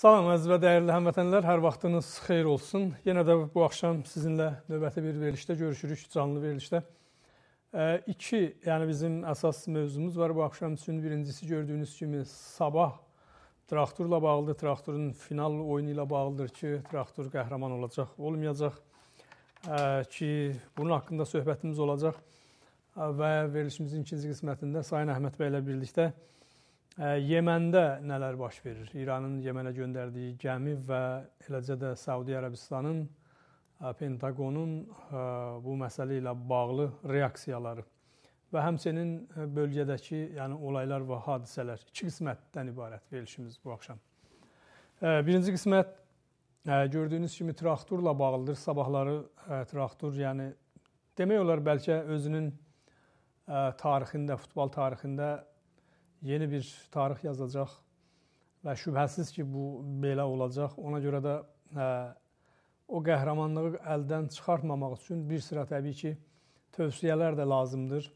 Salam əziz və dəyərli həmvətənlər, hər vaxtınız xeyir olsun. Yenə də bu axşam sizinlə növbəti bir verilişdə görüşürük, canlı verilişdə. 2, e, yəni bizim əsas mövzumuz var bu axşam üçün. Birincisi gördüyünüz kimi sabah traktorla bağlıdır, traktorun final oyunu ilə bağlıdır ki, traktor qəhrəman olacaq, olmayacaq e, ki, bunun haqqında söhbətimiz olacaq və verilişimizin ikinci qismətində Sayın Əhməd bəylə birlikdə Yəməndə nələr baş verir? İranın Yəmənə göndərdiyi gəmi və eləcə də Səudi Ərəbistanının Pentaqonun bu məsələ ilə bağlı reaksiyaları və həmçinin bölgədəki, yəni olaylar və hadisələr iki qismətdən ibarət verilişimiz bu axşam. Birinci qismət gördüyünüz kimi traktorla bağlıdır. Sabahları traktor, yəni demək olar bəlkə özünün tarixində, futbol tarixində yeni bir tarix yazacaq və şübhəsiz ki, bu belə olacaq. Ona görə də hə, o qəhrəmanlığı əldən çıxartmamaq üçün bir sıra təbii ki, tövsiyələr də lazımdır.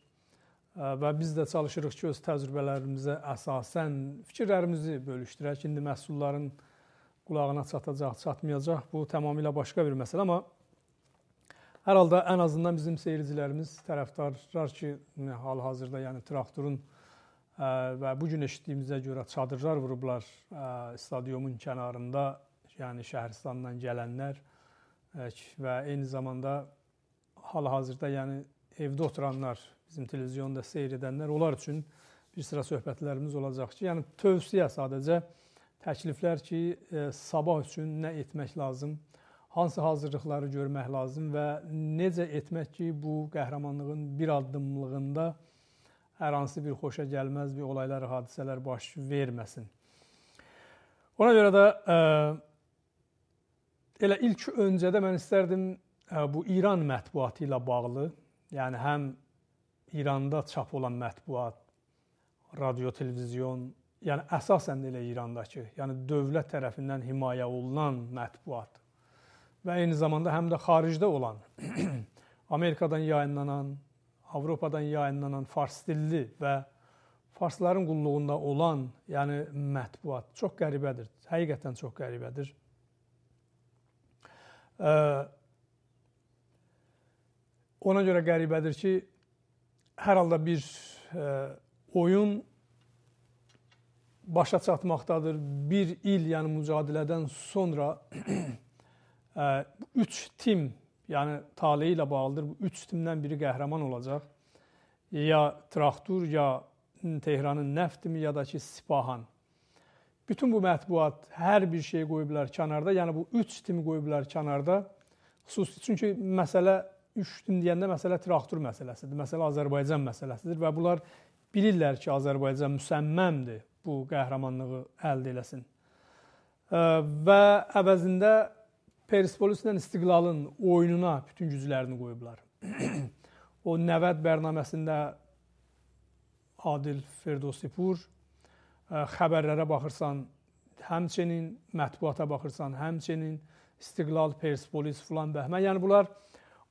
E, və biz də çalışırıq ki, öz təcrübələrimizə əsasən fikirlərimizi bölüşdürək. İndi məhsulların qulağına çatacaq, çatmayacaq. Bu tamamilə başqa bir məsələ, amma hər halda ən azından bizim seyircilərimiz, tərəfdarlar ki, e, hal-hazırda yəni traktorun və bu gün eşitdiyimizə görə çadırlar vurublar stadionun kənarında, yəni Şəhəristandan gələnlər və eyni zamanda hal-hazırda yəni evdə oturanlar, bizim televiziyonda seyr edənlər onlar üçün bir sıra söhbətlərimiz olacaq ki, yəni tövsiyə sadəcə təkliflər ki, sabah üçün nə etmək lazım, hansı hazırlıqları görmək lazım və necə etmək ki, bu qəhrəmanlığın bir addımlığında hər hansı bir xoşa gəlməz bir olaylar, hadisələr baş verməsin. Ona görə də ə, e, elə ilk öncədə mən istərdim ə, e, bu İran mətbuatı ilə bağlı, yəni həm İranda çap olan mətbuat, radio, televizyon, yəni əsasən də elə İrandakı, yəni dövlət tərəfindən himayə olunan mətbuat və eyni zamanda həm də xaricdə olan Amerikadan yayınlanan, Avropadan yayınlanan fars dilli və farsların qulluğunda olan, yəni mətbuat çox qəribədir. Həqiqətən çox qəribədir. Ona görə qəribədir ki, hər halda bir oyun başa çatmaqdadır. 1 il, yəni mücadilədən sonra 3 tim yəni taleyi ilə bağlıdır. Bu üç timdən biri qəhrəman olacaq. Ya Traktur, ya Tehranın Nəftimi, ya da ki Sipahan. Bütün bu mətbuat hər bir şey qoyublar kənarda. Yəni bu 3 timi qoyublar kənarda. Xüsusi çünki məsələ 3 tim deyəndə məsələ traktor məsələsidir. Məsələ Azərbaycan məsələsidir və bunlar bilirlər ki, Azərbaycan müsəmməmdir bu qəhrəmanlığı əldə eləsin. Və əvəzində Persepolisdən İstiqlalın oyununa bütün güclərini qoyublar. o Nəvət bərnaməsində Adil Ferdosipur e, xəbərlərə baxırsan, həmçinin mətbuata baxırsan, həmçinin İstiqlal, Persepolis filan bəhmə. Yəni bunlar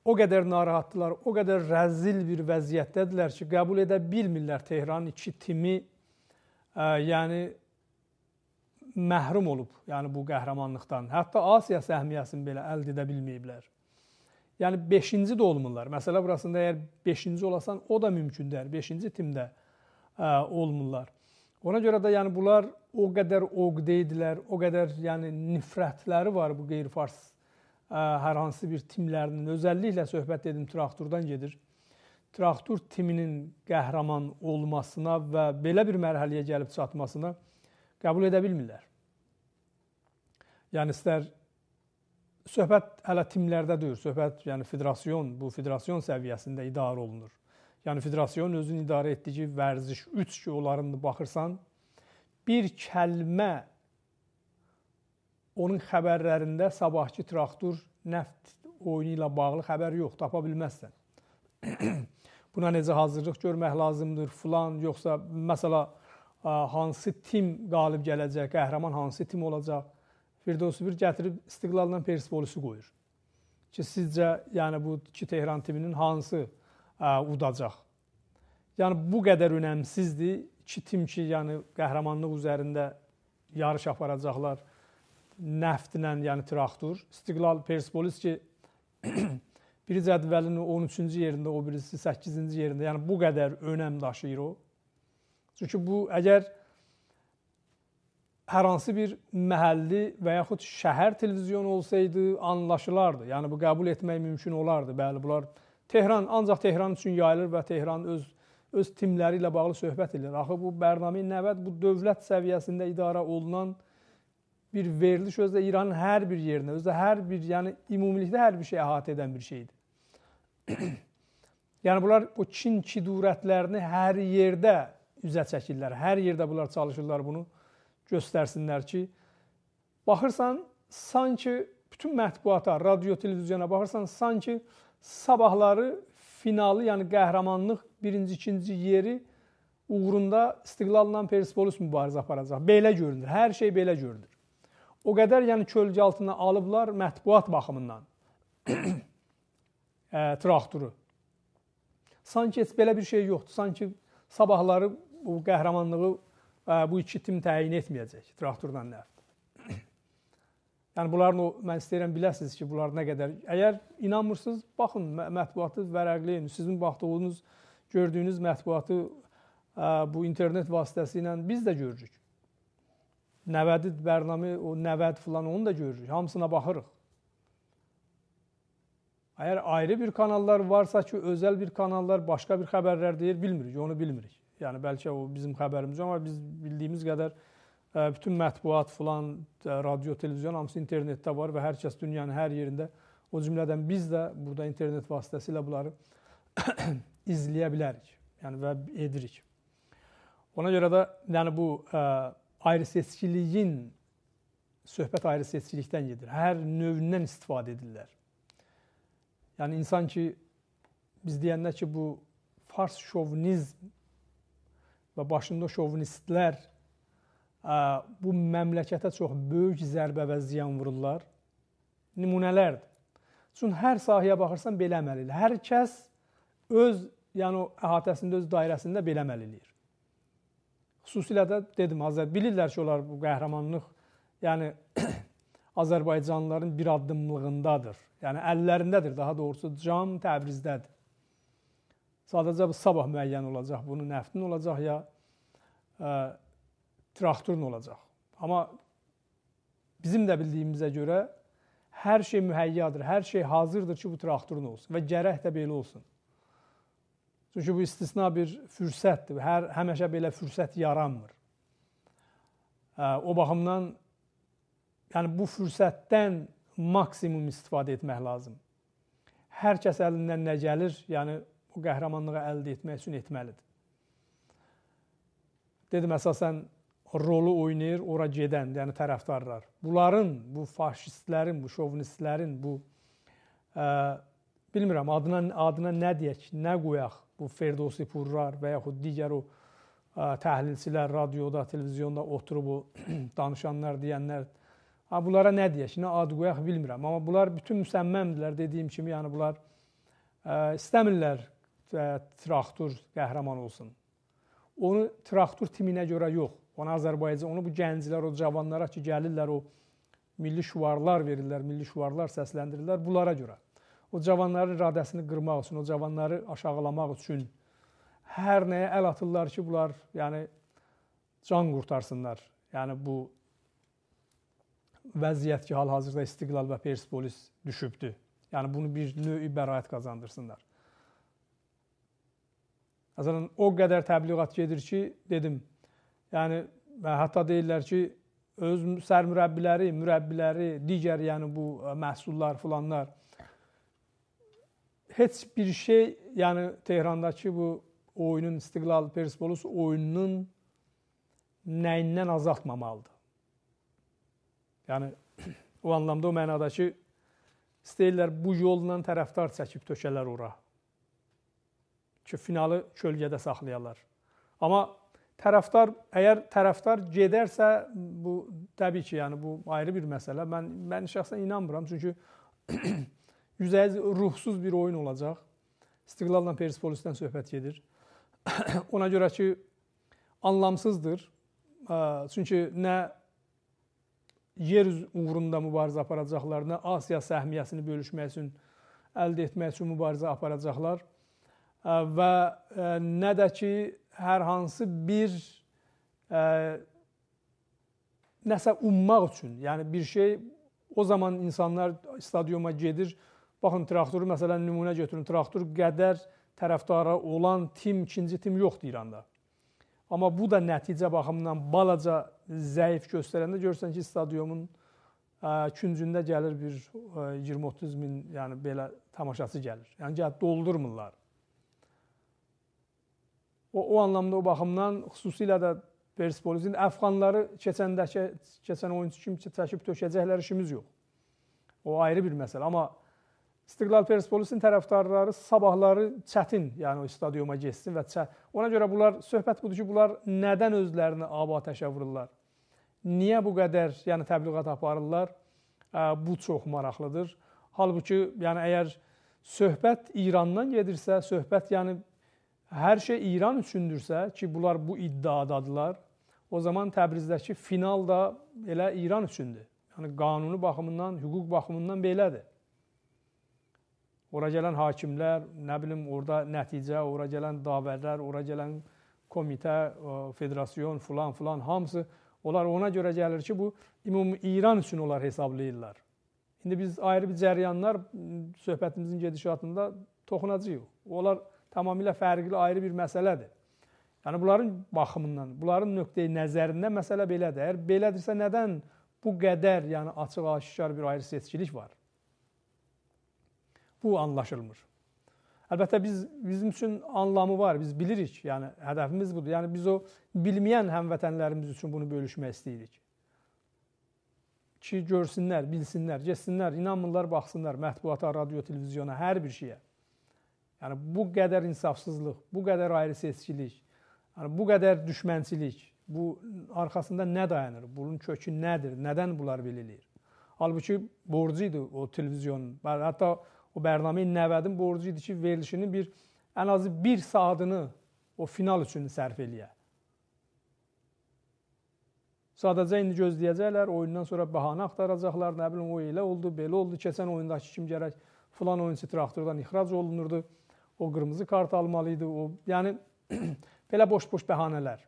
o qədər narahatdılar, o qədər rəzil bir vəziyyətdədirlər ki, qəbul edə bilmirlər Tehranın iki timi, ə, e, yəni məhrum olub, yəni bu qəhrəmanlıqdan. Hətta Asiya səhmiyəsini belə əldə edə bilməyiblər. Yəni 5-ci də olmurlar. Məsələ burasında əgər 5-ci olasan, o da mümkün deyil. 5-ci timdə ə, e, olmurlar. Ona görə də yəni bunlar o qədər oqdə idilər, o qədər yəni nifrətləri var bu qeyri-fars e, hər hansı bir timlərinin. Özəlliklə söhbət dedim traktordan gedir. Traktor timinin qəhrəman olmasına və belə bir mərhələyə gəlib çatmasına qəbul edə bilmirlər. Yəni istər söhbət hələ timlərdə deyil, söhbət yəni federasiyon, bu federasiyon səviyyəsində idarə olunur. Yəni federasiyon özünü idarə etdiyi vərziş 3 ki, onların baxırsan, bir kəlmə onun xəbərlərində sabahki traktor neft oyunu ilə bağlı xəbər yox, tapa bilməzsən. Buna necə hazırlıq görmək lazımdır, filan, yoxsa məsəla hansı tim qalib gələcək, qəhrəman hansı tim olacaq. Firdovsi bir gətirib İstiqlalla Persepolisi qoyur. Ki sizcə, yəni bu iki Tehran timinin hansı ə, udacaq? Yəni bu qədər önəmsizdir iki tim ki, yəni qəhrəmanlıq üzərində yarış aparacaqlar. Nəftlə, yəni Traktor, İstiqlal Persepolis ki biri cədvəlin 13-cü yerində, o birisi 8-ci yerində. Yəni bu qədər önəm daşıyır o. Çünki bu əgər hər hansı bir məhəlli və yaxud şəhər televizionu olsaydı anlaşılardı. Yəni bu qəbul etmək mümkün olardı. Bəli, bunlar Tehran ancaq Tehran üçün yayılır və Tehran öz öz timləri ilə bağlı söhbət edir. Axı bu Bərnami 90 bu dövlət səviyyəsində idarə olunan bir veriliş özdə İranın hər bir yerinə, özdə hər bir, yəni ümumilikdə hər bir şey əhatə edən bir şeydir. yəni bunlar bu Çin kidurətlərini hər yerdə üzə çəkirlər. Hər yerdə bunlar çalışırlar bunu göstərsinlər ki, baxırsan sanki bütün mətbuata, radio, televiziyona baxırsan sanki sabahları finalı, yəni qəhrəmanlıq birinci, ikinci yeri uğrunda İstiqlalla Persepolis mübarizə aparacaq. Belə görünür. Hər şey belə görünür. O qədər yəni kölgə altına alıblar mətbuat baxımından. e, traktoru. Sanki heç belə bir şey yoxdur. Sanki sabahları bu qəhrəmanlığı e, bu iki tim təyin etməyəcək traktorla nəf. yəni bunların o mən istəyirəm biləsiniz ki, bunlar nə qədər. Əgər inanmırsınız, baxın mətbuatı vərəqli, sizin baxdığınız, gördüyünüz mətbuatı e, bu internet vasitəsilə biz də görürük. 90 bərnamə o 90 filan onu da görürük. Hamısına baxırıq. Əgər ayrı bir kanallar varsa ki, özəl bir kanallar başqa bir xəbərlər deyir, bilmirik, onu bilmirik. Yəni bəlkə o bizim xəbərimiz amma biz bildiyimiz qədər e, bütün mətbuat filan, e, radio, televizyon hamısı internetdə var və hər kəs dünyanın hər yerində o cümlədən biz də burada internet vasitəsilə bunları izləyə bilərik. Yəni və edirik. Ona görə də yəni bu e, ayrıseçkiliyin söhbət ayrıseçkilikdən gedir. Hər növündən istifadə edirlər. Yəni insan ki biz deyəndə ki bu fars şovinizm və başında şovinistlər bu məmləkətə çox böyük zərbə və ziyan vururlar. Nümunələrdir. Çünki hər sahəyə baxırsan belə əməl eləyir. Hər kəs öz, yəni o əhatəsində, öz dairəsində belə əməl eləyir. Xüsusilə də dedim, Azər bilirlər ki, onlar bu qəhrəmanlıq, yəni Azərbaycanlıların bir addımlığındadır. Yəni əllərindədir, daha doğrusu cam Təbrizdədir. Sadəcə sabah müəyyən olacaq, bunun nəftin olacaq ya ə, e, traktorun olacaq. Amma bizim də bildiyimizə görə hər şey mühəyyadır, hər şey hazırdır ki, bu traktorun olsun və gərək də belə olsun. Çünki bu istisna bir fürsətdir. Hər həmişə belə fürsət yaranmır. E, o baxımdan yəni bu fürsətdən maksimum istifadə etmək lazım. Hər kəs əlindən nə gəlir, yəni o qəhrəmanlığı əldə etmək üçün etməlidir. Dedim əsasən rolu oynayır ora gedən, yəni tərəfdarlar. Bunların, bu faşistlərin, bu şovinistlərin, bu ə, bilmirəm adına adına nə deyək, nə qoyaq bu Ferdosi Purrar və yaxud digər o ə, təhlilçilər radioda, televiziyonda oturub o danışanlar, deyənlər ha bunlara nə deyək, nə ad qoyaq bilmirəm, amma bunlar bütün müsəmməmdilər dediyim kimi, yəni bunlar ə, istəmirlər traktor qəhrəman olsun. Onu traktor timinə görə yox, onu Azərbaycan, onu bu gənclər, o cavanlara ki, gəlirlər o milli şuarlar verirlər, milli şuarlar səsləndirirlər bunlara görə. O cavanların iradəsini qırmaq üçün, o cavanları aşağılamaq üçün hər nəyə əl atırlar ki, bunlar yəni can qurtarsınlar. Yəni bu vəziyyət ki, hal-hazırda İstiqlal və Persepolis düşübdü. Yəni bunu bir növ bəraət qazandırsınlar. Məsələn, o qədər təbliğat gedir ki, dedim, yəni hətta deyirlər ki, öz sərmürəbbiləri, mürəbbiləri, digər yəni bu məhsullar filanlar heç bir şey, yəni Tehran'dakı bu oyunun İstiqlal Persepolis oyununun nəyindən azaltmamalıdır. Yəni o anlamda o mənada ki, istəyirlər bu yolla tərəfdar çəkib tökələr ora ki, finalı kölgədə saxlayarlar. Amma tərəfdar əgər tərəfdar gedərsə bu təbii ki, yəni bu ayrı bir məsələ. Mən mən şəxsən inanmıram, çünki 100% ruhsuz bir oyun olacaq. İstiqlalla Persepolisdən söhbət gedir. Ona görə ki, anlamsızdır. Çünki nə yer uğrunda mübarizə aparacaqlar, nə Asiya səhmiyəsini bölüşmək üçün, əldə etmək üçün mübarizə aparacaqlar və e, nə də ki hər hansı bir e, nəsə ummaq üçün, yəni bir şey o zaman insanlar stadiona gedir. Baxın traktoru məsələn nümunə götürün. Traktor qədər tərəfdara olan tim ikinci tim yoxdur İranda. Amma bu da nəticə baxımından balaca zəif göstərəndə görürsən ki, stadionun e, küncündə gəlir bir 20-30 min, yəni belə tamaşaçı gəlir. Yəni gəl doldurmurlar. O, o anlamda, o baxımdan xüsusilə də Persepolisin əfqanları keçəndəki keçən oyunçu kimi çəkib tökəcəklər işimiz yox. O ayrı bir məsələ, amma İstiqlal Persepolisin tərəfdarları sabahları çətin, yəni o stadiona getsin və çə ona görə bunlar söhbət budur ki, bunlar nədən özlərini abatəşə vururlar? Niyə bu qədər, yəni təbliğat aparırlar? Bu çox maraqlıdır. Halbuki, yəni əgər söhbət İrandan gedirsə, söhbət yəni hər şey İran üçündürsə ki, bunlar bu iddiadadılar, o zaman Təbrizdəki final da elə İran üçündür. Yəni qanuni baxımından, hüquq baxımından belədir. Ora gələn hakimlər, nə bilim, orada nəticə, ora gələn davərlər, ora gələn komitə, federasiyon, filan filan hamısı onlar ona görə gəlir ki, bu ümumi İran üçün onlar hesablayırlar. İndi biz ayrı bir cəryanlar söhbətimizin gedişatında toxunacağıq. Onlar tamamilə fərqli ayrı bir məsələdir. Yəni bunların baxımından, bunların nöqteyi nəzərində məsələ belədir. Əgər belədirsə nədən bu qədər, yəni açıq-aşkar bir ayrı seçkilik var? Bu anlaşılmır. Əlbəttə biz bizim üçün anlamı var, biz bilirik. Yəni hədəfimiz budur. Yəni biz o bilməyən həmvətənlərimiz üçün bunu bölüşmək istəyirik. Ki görsünlər, bilsinlər, getsinlər, inanmırlar, baxsınlar mətbuata, radio, televiziyona, hər bir şeyə. Yəni bu qədər insafsızlıq, bu qədər ayrıseçkilik, yəni bu qədər düşmənçilik, bu arxasında nə dayanır? Bunun kökü nədir? Nədən bunlar belə eləyir? Halbuki borcu idi o televizyonun. Hətta o proqramın 90-ın borcu idi ki, verilişinin bir ən azı 1 saatını o final üçün sərf eləyə. Sadəcə indi gözləyəcəklər, oyundan sonra bəhanə axtaracaqlar, nə bilim o elə oldu, belə oldu, keçən oyundakı kim gərək filan oyunçu traktordan ixrac olunurdu o qırmızı kart almalı idi, o yəni belə boş-boş bəhanələr.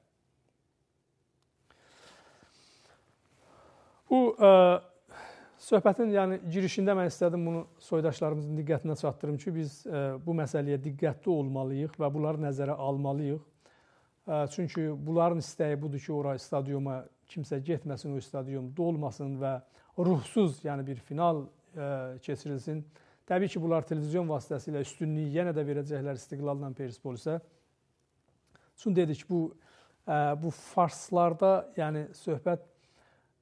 Bu ə, e, söhbətin yəni girişində mən istədim bunu soydaşlarımızın diqqətinə çatdırım ki, biz ə, e, bu məsələyə diqqətli olmalıyıq və bunları nəzərə almalıyıq. Ə, e, çünki bunların istəyi budur ki, ora stadiuma kimsə getməsin, o stadion dolmasın və ruhsuz, yəni bir final ə, keçirilsin. Təbii ki, bunlar televizyon vasitəsilə üstünlüyü yenə də verəcəklər İstiqlalla Perspolisə. Çün dedik bu bu farslarda, yəni söhbət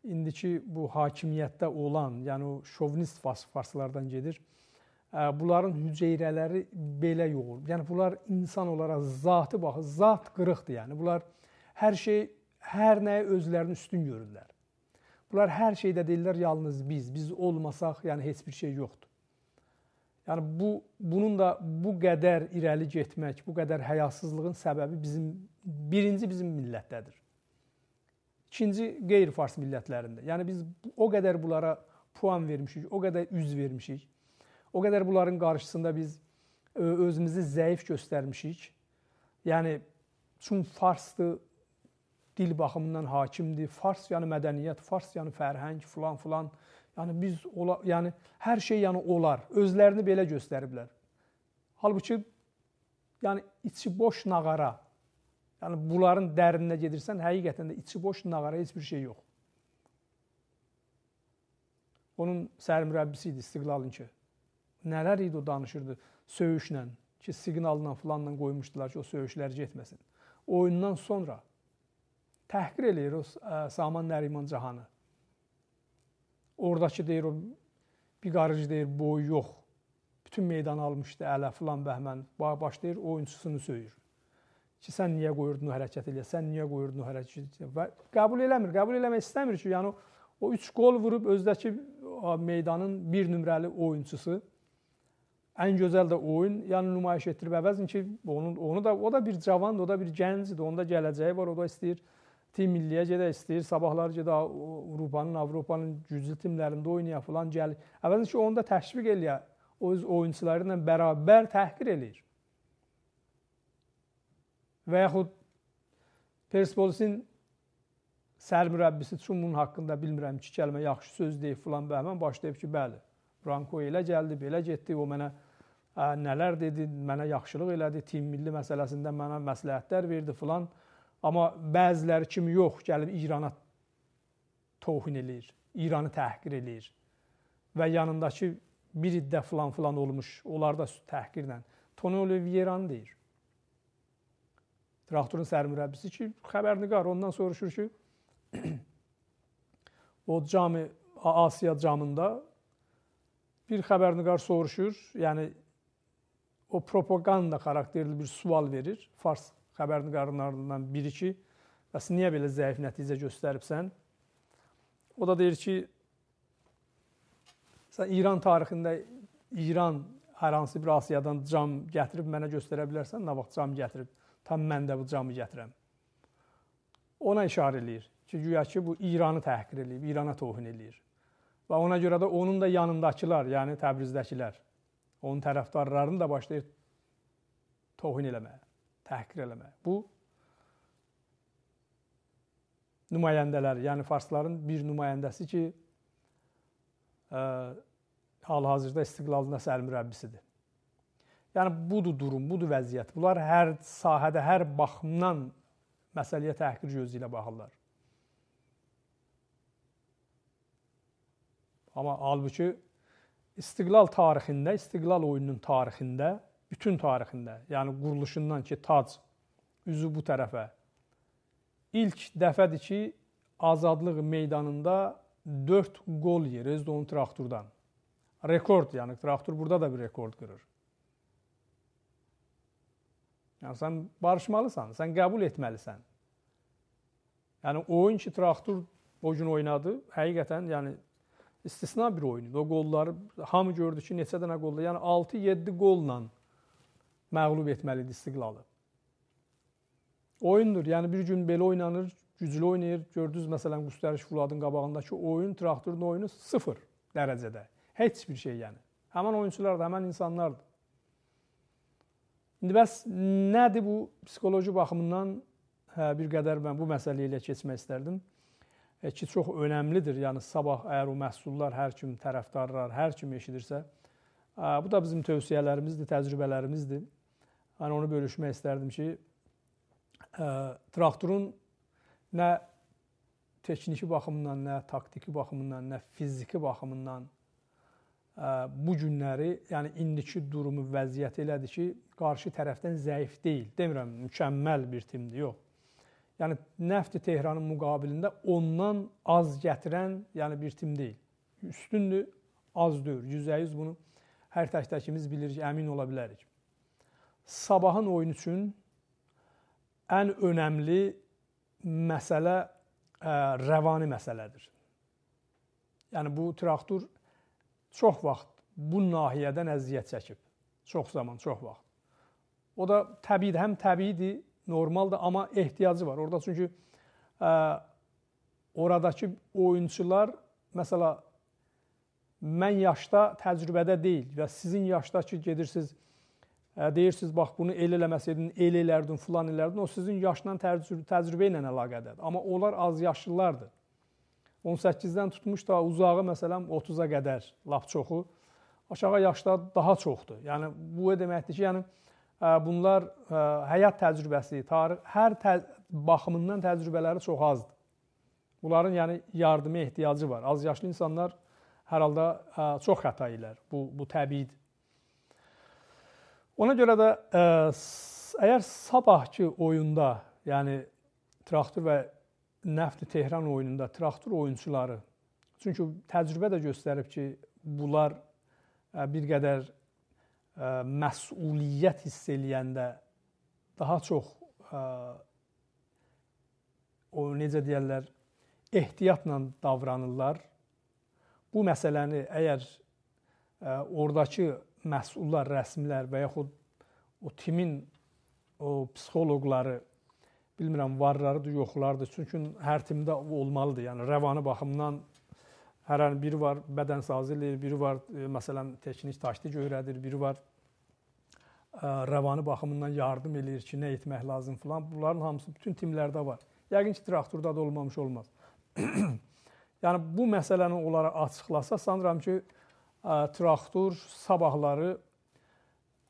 indiki bu hakimiyyətdə olan, yəni o şovinist farslardan gedir. Bunların hüceyrələri belə yoğurur. Yəni bunlar insan olaraq zati baxı, zat qırıqdır, yəni bunlar hər şey hər nəyə özlərini üstün görürlər. Bunlar hər şeydə deyirlər yalnız biz, biz olmasaq, yəni heç bir şey yoxdur. Yəni bu bunun da bu qədər irəli getmək, bu qədər həyasızlığın səbəbi bizim birinci bizim millətdədir. İkinci qeyri-fars millətlərində. Yəni biz o qədər bunlara puan vermişik, o qədər üz vermişik. O qədər bunların qarşısında biz e, özümüzü zəif göstərmişik. Yəni çün farsdır, dil baxımından hakimdir. Fars yəni mədəniyyət, fars yəni fərhəng, filan filan Yəni biz ola, yəni hər şey yəni olar. Özlərini belə göstəriblər. Halbuki yəni içi boş nağara. Yəni bunların dərininə gedirsən, həqiqətən də içi boş nağara heç bir şey yox. Onun sərmürəbbisi idi İstiqlalın ki. Nələr idi o danışırdı söyüşlə, ki siqnalla filanla qoymuşdular ki, o söyüşlər getməsin. Oyundan sonra təhqir eləyir o Saman Nəriman Cahanı. Oradakı deyir o bir qarıcı deyir boyu yox. Bütün meydanı almışdı ələ filan bəhmən. Başlayır oyunçusunu söyür. Ki sən niyə qoyurdun o hərəkət elə? Sən niyə qoyurdun o hərəkət elə? Və qəbul eləmir. Qəbul eləmək istəmir ki, yəni o 3 qol vurub özdəki meydanın 1 nömrəli oyunçusu ən gözəl də oyun yəni nümayiş etdirib əvəzin ki, onun onu da o da bir cavandır, o da bir gəncdir, onda gələcəyi var, o da istəyir tim milliyə gedə istəyir, sabahlar gedə Avropanın, Avropanın güclü timlərində oynaya falan gəlir. Əvvəlcə ki, onu da təşviq eləyə, öz oyunçuları ilə bərabər təhqir eləyir. Və yaxud Perspolisin sərmürəbbisi üçün bunun haqqında bilmirəm ki, kəlmə yaxşı söz deyib filan və həmən başlayıb ki, bəli, Branko elə gəldi, belə getdi, o mənə ə, nələr dedi, mənə yaxşılıq elədi, tim milli məsələsində mənə məsləhətlər verdi filan. Amma bəziləri kimi yox, gəlib İrana toxun eləyir, İranı təhqir eləyir və yanındakı bir iddə filan-filan olmuş, onlar da təhqirlə Toni Olivieranı deyir. Traktorun sərmürəbbisi ki, xəbərniqar ondan soruşur ki, o cami Asiya camında bir xəbərniqar soruşur, yəni o propaganda xarakterli bir sual verir, fars xəbərin qarınlarından biri ki, bəs niyə belə zəif nəticə göstəribsən? O da deyir ki, sən İran tarixində İran hər hansı bir Asiyadan cam gətirib mənə göstərə bilərsən, nə vaxt cam gətirib? Tam mən də bu camı gətirəm. Ona işarə eləyir ki, güya ki bu İranı təhqir eləyib, İrana tohun eləyir. Və ona görə də onun da yanındakılar, yəni Təbrizdəkilər, onun tərəfdarlarını da başlayır tohun eləməyə təhqir eləmək. Bu nümayəndələr, yəni farsların bir nümayəndəsi ki, hal-hazırda istiqlalın əsər mürəbbisidir. Yəni budur durum, budur vəziyyət. Bunlar hər sahədə, hər baxımdan məsələyə təhqir gözü ilə baxırlar. Amma halbuki istiqlal tarixində, istiqlal oyununun tarixində bütün tarixində, yəni quruluşundan ki, Tac üzü bu tərəfə ilk dəfədir ki, Azadlıq meydanında 4 qol yer Özdon traktordan. Rekord, yəni traktor burada da bir rekord qırır. Yəni sən barışmalısan, sən qəbul etməlisən. Yəni oyun ki, traktor o gün oynadı, həqiqətən yəni istisna bir oyun idi. O qolları hamı gördü ki, neçə dənə yəni qolla, yəni 6-7 qolla məğlub etməlidir istiqlalı. Oyundur. Yəni bir gün belə oynanır, güclü oynayır. Gördünüz məsələn Qustəriş Fuladın qabağındakı oyun, traktorun oyunu 0 dərəcədə. Heç bir şey yəni. Həmin oyunçular da, həmin insanlar da. İndi bəs nədir bu psixoloji baxımından hə, bir qədər mən bu məsələ ilə keçmək istərdim e, ki, çox önəmlidir. Yəni sabah əgər o məhsullar hər kim tərəfdarlar, hər kim eşidirsə, e, bu da bizim tövsiyələrimizdir, təcrübələrimizdir. Hani onu bölüşmək istərdim ki, ə, e, traktorun nə texniki baxımından, nə taktiki baxımından, nə fiziki baxımından ə, e, bu günləri, yəni indiki durumu, vəziyyəti elədir ki, qarşı tərəfdən zəif deyil. Demirəm mükəmməl bir timdir, yox. Yəni Nəfti Tehranın müqabilində ondan az gətirən, yəni bir tim deyil. Üstündür, az deyil. 100% bunu hər təkdəkimiz bilirik, əmin ola bilərik sabahın oyunu üçün ən önəmli məsələ ə, e, rəvani məsələdir. Yəni bu traktor çox vaxt bu nahiyədən əziyyət çəkib. Çox zaman, çox vaxt. O da təbiidir, həm təbiidir, normaldır, amma ehtiyacı var. Orada çünki ə, e, oradakı oyunçular məsələ mən yaşda təcrübədə deyil və sizin yaşdakı gedirsiniz deyirsiniz bax bunu el eləməsəydin, el elərdin, filan elərdin. O sizin yaşla təcrübə, təcrübə ilə əlaqədardır. Amma onlar az yaşlılardır. 18-dən tutmuş da uzağı məsələn 30-a qədər lap çoxu. Aşağı yaşda daha çoxdur. Yəni bu o deməkdir ki, yəni bunlar həyat təcrübəsi, tarix hər tə baxımından təcrübələri çox azdır. Bunların yəni yardıma ehtiyacı var. Az yaşlı insanlar hər halda çox xəta edirlər. Bu bu təbiidir. Ona görə də ə, e, əgər sabahki oyunda, yəni traktor və Nəftli Tehran oyununda traktor oyunçuları çünki təcrübə də göstərib ki, bunlar e, bir qədər e, məsuliyyət hiss eləyəndə daha çox o necə deyirlər, ehtiyatla davranırlar. Bu məsələni əgər oradakı məsullar, rəsmilər və yaxud o timin o psixoloqları bilmirəm varlarıdır, yoxlardır. Çünki hər timdə olmalıdır. Yəni rəvani baxımdan hər an biri var bədən sazı eləyir, biri var e, məsələn texnik taktik öyrədir, biri var e, rəvani baxımından yardım eləyir ki, nə etmək lazım filan. Bunların hamısı bütün timlərdə var. Yəqin ki, traktorda da olmamış olmaz. yəni bu məsələni onlara açıqlasa sanıram ki, traktor sabahları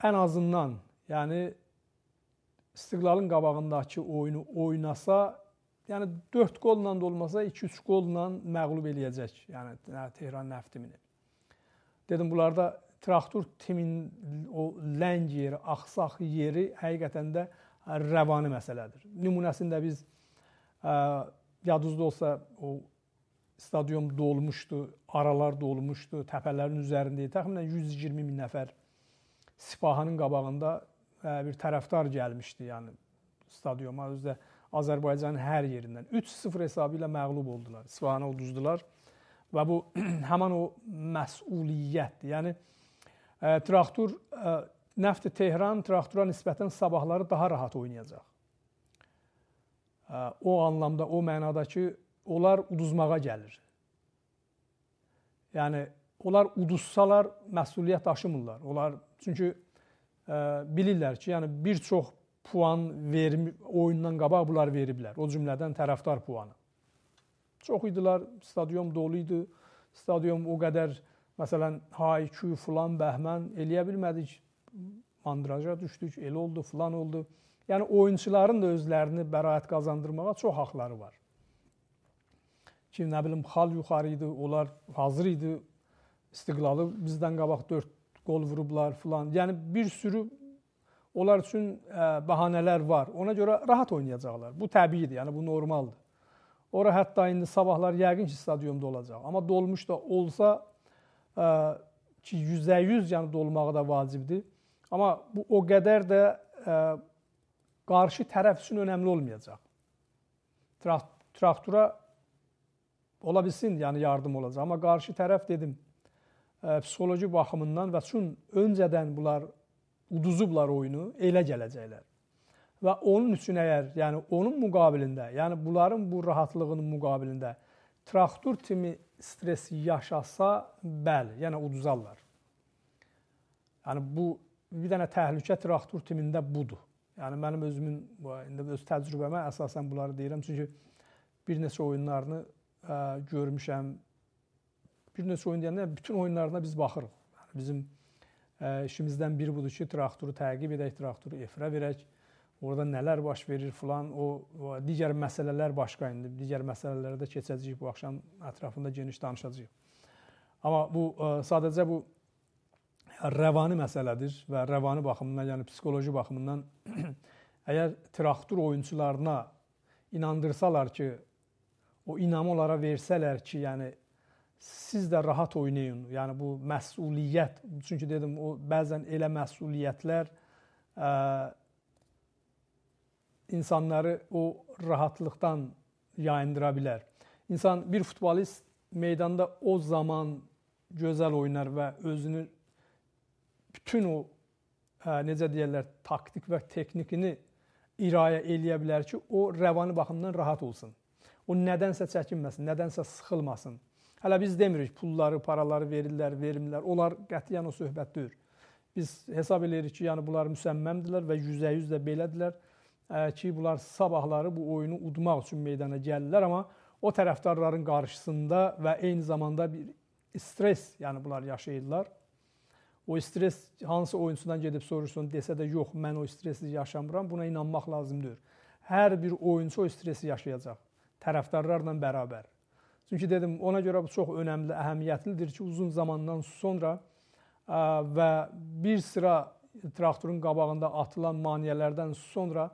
ən azından, yəni İstiqlalın qabağındakı oyunu oynasa, yəni 4 qolla da olmasa 2-3 qolla məğlub eləyəcək. Yəni Tehran Nəft timini. Dedim bunlarda traktor timin o ləng yeri, axsaq yeri həqiqətən də rəvani məsələdir. Nümunəsində biz ə, yadınızda olsa o Stadion dolmuşdu, aralar dolmuşdu, təpələrin üzərində idi. Təxminən 120 min nəfər Sipahanın qabağında e, bir tərəfdar gəlmişdi, yəni stadiona özdə Azərbaycanın hər yerindən 3-0 hesabı ilə məğlub oldular. Sipahanı uduzdular və bu həmin o məsuliyyətdir. Yəni e, traktor e, Nəfti Tehran traktora nisbətən sabahları daha rahat oynayacaq. O anlamda, o mənada ki, onlar uduzmağa gəlir. Yəni onlar uduzsalar məsuliyyət daşımırlar. Onlar çünki ə, e, bilirlər ki, yəni bir çox puan vermi oyundan qabaq bunlar veriblər. O cümlədən tərəfdar puanı. Çox idilər, stadion dolu idi. Stadion o qədər məsələn hay, küy, filan, bəhmən eləyə bilmədik. Mandraja düşdük, elə oldu, filan oldu. Yəni oyunçuların da özlərini bəraət qazandırmağa çox haqqları var ki, nə bilim xal yuxarı idi, onlar hazır idi istiqlalı bizdən qabaq 4 qol vurublar filan. Yəni bir sürü onlar üçün bəhanələr var. Ona görə rahat oynayacaqlar. Bu təbiidir, yəni bu normaldır. Ora hətta indi sabahlar yəqin ki, stadionda olacaq. Amma dolmuş da olsa ki, 100% yəni dolmağı da vacibdir. Amma bu o qədər də qarşı tərəf üçün önəmli olmayacaq. Traktura ola bilsin, yəni yardım olacaq. Amma qarşı tərəf dedim, ə, e, psixoloji baxımından və çün öncədən bunlar uduzublar oyunu, elə gələcəklər. Və onun üçün əgər, yəni onun müqabilində, yəni bunların bu rahatlığının müqabilində traktor kimi stres yaşasa, bəli, yəni uduzarlar. Yəni bu bir dənə təhlükə traktor timində budur. Yəni mənim özümün indi öz təcrübəmə əsasən bunları deyirəm, çünki bir neçə oyunlarını görmüşəm. Bir neçə oyun deyəndə bütün oyunlarına biz baxırıq. Yəni bizim işimizdən biri budur ki, traktoru təqib edək, traktoru efirə verək. Orada nələr baş verir filan, o, o digər məsələlər başqa indi. Digər məsələlərə də keçəcəyik bu axşam ətrafında geniş danışacağıq. Amma bu ə, sadəcə bu rəvani məsələdir və rəvani baxımından, yəni psixoloji baxımından əgər traktor oyunçularına inandırsalar ki, o inamı onlara versələr ki, yəni siz də rahat oynayın. Yəni bu məsuliyyət. Çünki dedim o bəzən elə məsuliyyətlər ə, e, insanları o rahatlıqdan yayındıra bilər. İnsan bir futbolist meydanda o zaman gözəl oynar və özünü bütün o ə, e, necə deyirlər, taktik və texnikini irayə eləyə bilər ki, o rəvani baxımdan rahat olsun. O nədənsə çəkinməsin, nədənsə sıxılmasın. Hələ biz demirik pulları, paraları verirlər, vermirlər. Onlar qətiyyən o söhbət deyil. Biz hesab eləyirik ki, yəni bunlar müsəmməmdilər və 100% də belədirlər e, ki, bunlar sabahları bu oyunu udmaq üçün meydana gəlirlər, amma o tərəfdarların qarşısında və eyni zamanda bir stres, yəni bunlar yaşayırlar. O stres hansı oyunçudan gedib soruşsun desə də yox, mən o stresi yaşamıram. Buna inanmaq lazımdır. Hər bir oyunçu o stresi yaşayacaq tərəfdarlarla bərabər. Çünki dedim, ona görə bu çox önəmli, əhəmiyyətlidir ki, uzun zamandan sonra və bir sıra traktorun qabağında atılan maneələrdən sonra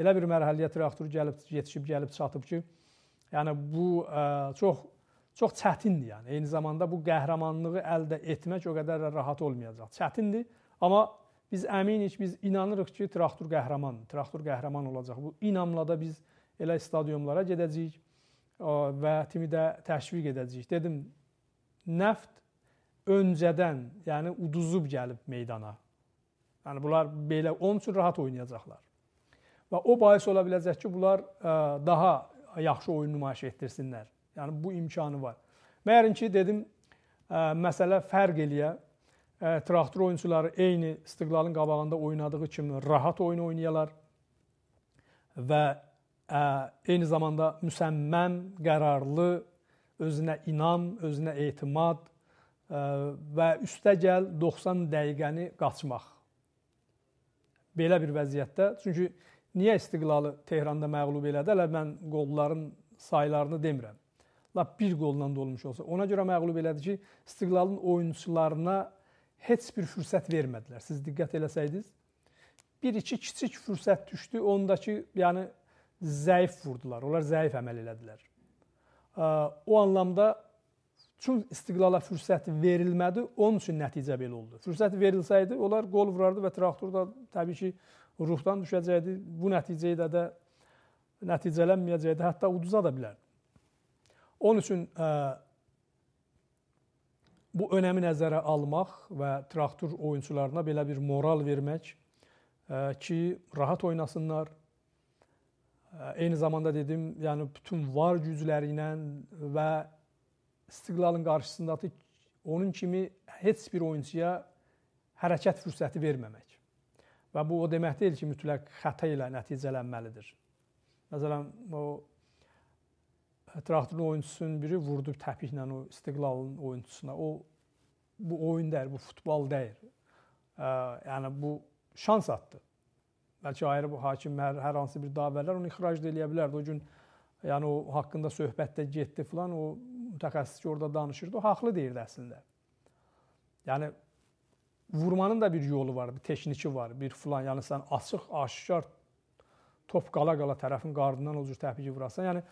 elə bir mərhələyə traktor gəlib yetişib gəlib çatıb ki, yəni bu çox çox çətindir yəni. Eyni zamanda bu qəhrəmanlığı əldə etmək o qədər də rahat olmayacaq. Çətindir, amma biz əminik, biz inanırıq ki, traktor qəhrəmandır. Traktor qəhrəman olacaq. Bu inamla da biz elə stadionlara gedəcəyik və timi də təşviq edəcəyik. Dedim nəft öncədən, yəni uduzub gəlib meydana. Yəni bunlar belə onun üçün rahat oynayacaqlar. Və o bahis ola biləcək ki, bunlar e, daha yaxşı oyun nümayiş etdirsinlər. Yəni bu imkanı var. Məyərinki dedim e, məsələ fərq eləyə e, traktor oyunçuları eyni istiqlalın qabağında oynadığı kimi rahat oyun oynayalar və eyni zamanda müsəmməm, qərarlı, özünə inam, özünə etimad və üstəgəl 90 dəqiqəni qaçmaq. Belə bir vəziyyətdə, çünki niyə İstiqlalı Tehranda məğlub elədilər? Mən qolların saylarını demirəm. Lap bir qolla da olmuş olsa. Ona görə məğlub elədi ki, İstiqlalın oyunçularına heç bir fürsət vermədilər. Siz diqqət eləsəydiniz, bir-iki kiçik fürsət düşdü. Ondakı, yəni zəif vurdular. Onlar zəif əməl elədilər. O anlamda Çünki istiqlala fürsət verilmədi, onun üçün nəticə belə oldu. Fürsət verilsəydi, onlar qol vurardı və traktor da təbii ki, ruhdan düşəcəkdi. Bu nəticəyə də, də nəticələnməyəcəkdi, hətta uduza da bilərdi. Onun üçün ə, bu önəmi nəzərə almaq və traktor oyunçularına belə bir moral vermək ə, ki, rahat oynasınlar, Eyni zamanda dedim, yəni bütün var gücləri ilə və İstiqlalın qarşısındakı onun kimi heç bir oyunçuya hərəkət fürsəti verməmək. Və bu o demək deyil ki, mütləq xəta ilə nəticələnməlidir. Məsələn, o ətraflı oyunçusunun biri vurdu təpiklə o İstiqlalın oyunçusuna. O bu oyun deyil, bu futbol deyil. Yəni bu şans atdı. Bəlkə ayrı bu hakim hər, hər hansı bir davələr onu ixrac da eləyə bilərdi. O gün yəni o haqqında söhbətdə getdi filan, o mütəxəssis ki, orada danışırdı. O haqlı deyirdi əslində. Yəni vurmanın da bir yolu var, bir texniki var, bir filan. Yəni sən açıq, aşkar top qala-qala tərəfin qarnından o cür təpiki vurasan, yəni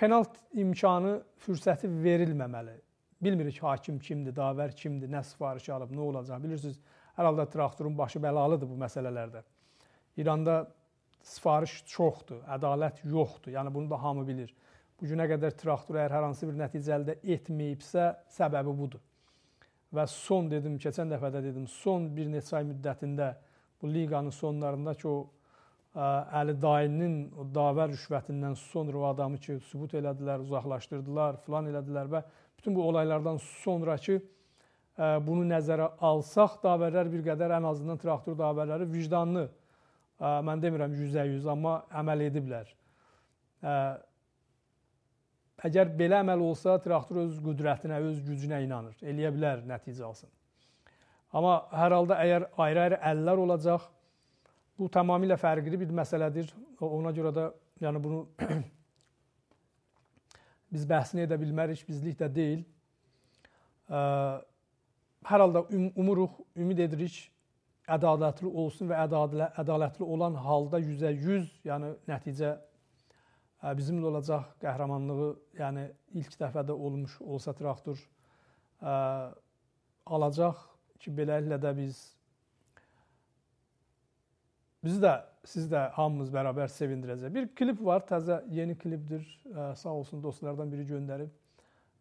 penalt imkanı, fürsəti verilməməli. Bilmirik hakim kimdir, davər kimdir, nə sifarişi alıb, nə olacaq. Bilirsiniz, hər halda traktorun başı bəlalıdır bu məsələlərdə. İranda sifariş çoxdur, ədalət yoxdur. Yəni bunu da hamı bilir. Bu günə qədər traktor əgər hər hansı bir nəticə əldə etməyibsə, səbəbi budur. Və son dedim, keçən dəfə də dedim, son bir neçə ay müddətində bu liqanın sonlarında ki, o Əli Dainin o davə rüşvətindən sonra o adamı ki, sübut elədilər, uzaqlaşdırdılar, filan elədilər və bütün bu olaylardan sonrakı bunu nəzərə alsaq, davərlər bir qədər ən azından traktor davərləri vicdanlı mən demirəm 100%, amma əməl ediblər. Əgər belə əməl olsa, traktor öz qüdrətinə, öz gücünə inanır, eləyə bilər nəticə alsın. Amma hər halda əgər ayrı-ayrı əllər olacaq, bu tamamilə fərqli bir məsələdir. Ona görə də yəni bunu biz bəhsini edə bilmərik, bizlik də deyil. Hər halda um umuruq, ümid edirik ədalətli olsun və ədalətli olan halda 100-ə 100, yəni nəticə e, bizimlə olacaq. Qəhrəmanlığı, yəni ilk dəfədə olmuş olsa traktor ə, e, alacaq ki, beləliklə də biz bizi də siz də hamımız bərabər sevindirəcək. Bir klip var, təzə yeni klipdir. Ə, e, sağ olsun dostlardan biri göndərib.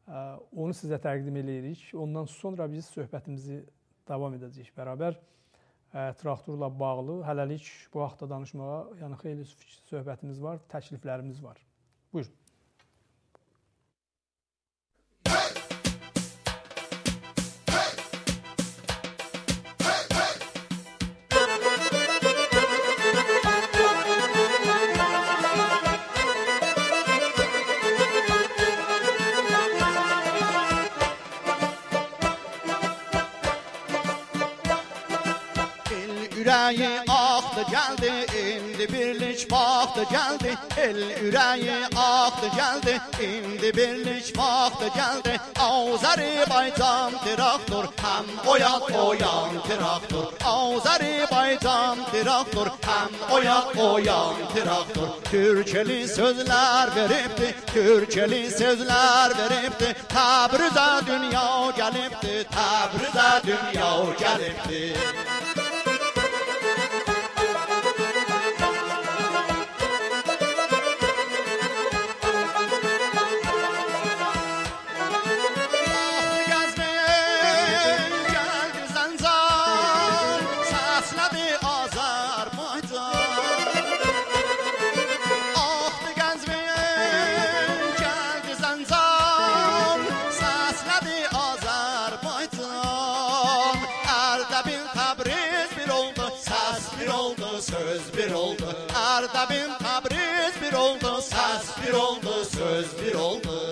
Ə, onu sizə təqdim eləyirik. Ondan sonra biz söhbətimizi davam edəcəyik bərabər traktorla bağlı hələlik bu haqda danışmağa, yəni xeyli söhbətimiz var, təkliflərimiz var. Buyurun. El yüreği aktı geldi indi birlik vakti geldi Azerbaycan traktor hem oya oyan oyan traktor Azerbaycan traktor hem oya oyan traktor Türkçeli sözler veripti Türkçeli sözler veripti Tabrız'a dünya gelipti Tabrız'a dünya gelipti bir oldu, söz bir oldu.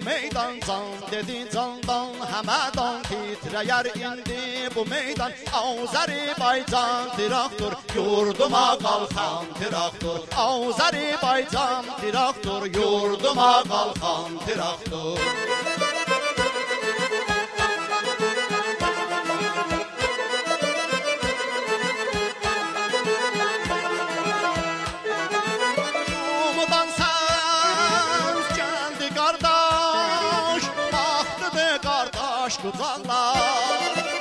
bu meydan Can dedi candan həmədan titrəyər indi bu meydan Azərbaycan tiraqdır yurduma qalxan tiraqdır Azərbaycan tiraqdır yurduma qalxan tiraqdır tutanlar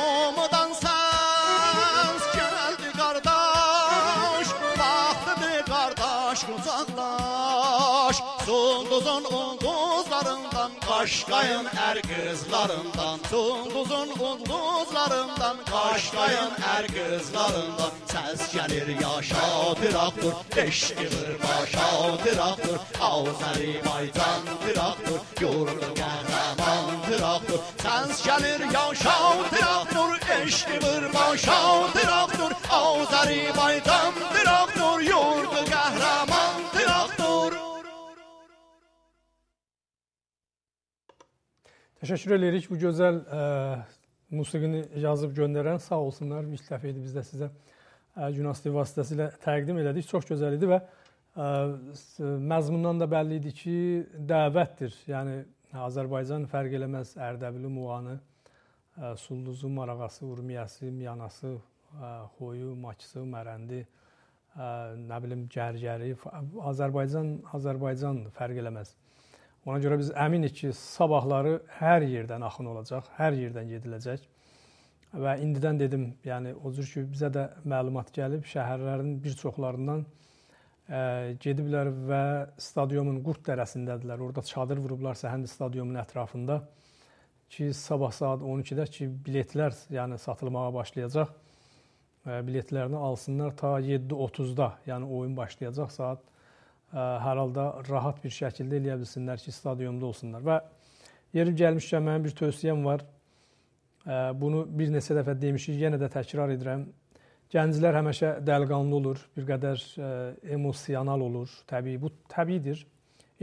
Umudan səs gəldi qardaş Baxdı qardaş uzaqlaş Sunduzun unduzlarından Qaşqayın ər er qızlarından Sunduzun unduzlarından Qaşqayın ər er qızlarından Səs gəlir yaşa tıraxdır Eşqir başa tıraxdır Avsəli baycan tıraxdır Yorulur qəhrəman tıraxdır Səns gəlir yaşav tıraxdır Eşki bir başav tıraxdır Avsəli baycan tıraxdır Yorulur qəhrəman tıraxdır Təşəkkür edirik bu gözəl ə, e, musiqini yazıb göndərən sağ olsunlar. İlk dəfə idi biz də sizə Günastiv e, vasitəsilə təqdim elədik. Çox gözəl idi və məzmundan da bəlli idi ki, dəvətdir. Yəni Azərbaycan fərq eləməz Ərdəbili, Muğanı, Sulduzu, Marağası, Urmiyəsi, Miyanası, Xoyu, Maçısı, Mərəndi, nə bilim Gərgəri, Azərbaycan Azərbaycan fərq eləməz. Ona görə biz əminik ki, sabahları hər yerdən axın olacaq, hər yerdən gediləcək. Və indidən dedim, yəni o cür ki, bizə də məlumat gəlib, şəhərlərin bir çoxlarından gediblər və stadionun Qurd dərəsindədirlər. Orda çadır vurublar səhənd stadionun ətrafında ki, sabah saat 12-də ki, biletlər yəni satılmağa başlayacaq. Biletlərini alsınlar ta 7:30-da, yəni oyun başlayacaq saat hər halda rahat bir şəkildə eləyə bilsinlər ki, stadionda olsunlar. Və yerim gəlmişkən mənim bir tövsiyəm var. Bunu bir neçə dəfə demişik, yenə də təkrar edirəm Gənclər həmişə dəlqanlı olur, bir qədər ə, e, emosional olur. Təbii, bu təbiidir.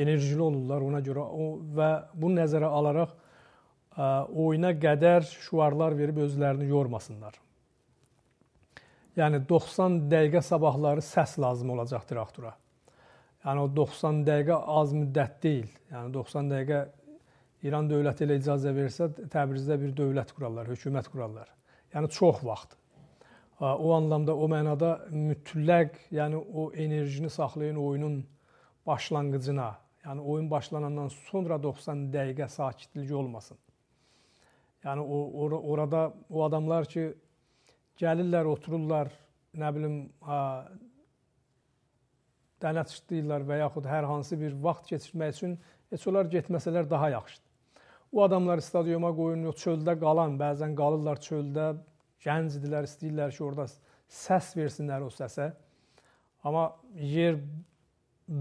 Enerjili olurlar ona görə o və bu nəzərə alaraq ə, e, oyuna qədər şuarlar verib özlərini yormasınlar. Yəni 90 dəqiqə sabahları səs lazım olacaq traktora. Yəni o 90 dəqiqə az müddət deyil. Yəni 90 dəqiqə İran dövləti elə icazə versə, Təbrizdə bir dövlət qurarlar, hökumət qurarlar. Yəni çox vaxt o anlamda, o mənada mütləq, yəni o enerjini saxlayın oyunun başlanğıcına. Yəni oyun başlanandan sonra 90 dəqiqə sakitlik olmasın. Yəni o or orada o adamlar ki gəlirlər, otururlar, nə bilim, ha, dənə çıxdırırlar və yaxud hər hansı bir vaxt keçirmək üçün heç onlar getməsələr daha yaxşıdır. O adamlar stadiona qoyun, çöldə qalan, bəzən qalırlar çöldə, Gənc idilər, istəyirlər ki, orada səs versinlər o səsə. Amma yer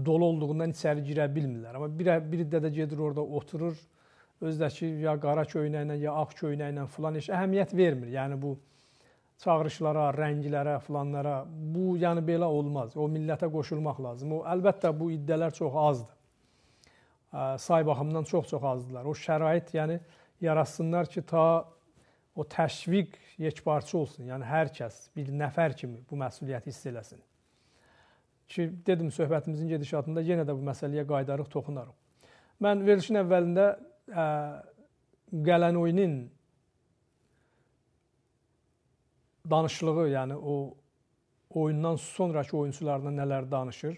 dolu olduğundan içəri girə bilmirlər. Amma bir bir dədə gedir orada oturur, özdəki ya qara köynəklə ya ağ köynəklə filan heç əhəmiyyət vermir. Yəni bu çağırışlara, rənglərə, filanlara bu yəni belə olmaz. O millətə qoşulmaq lazım. O əlbəttə bu iddələr çox azdır. Say baxımından çox-çox azdılar. O şərait yəni yaratsınlar ki, ta o təşviq yekparçı olsun, yəni hər kəs bir nəfər kimi bu məsuliyyəti hiss eləsin. Ki, dedim söhbətimizin gedişatında yenə də bu məsələyə qayıdarıq, toxunarıq. Mən verilişin əvvəlində ə, Qələnoyunun danışlığı, yəni o oyundan sonrakı oyunçularla nələr danışır,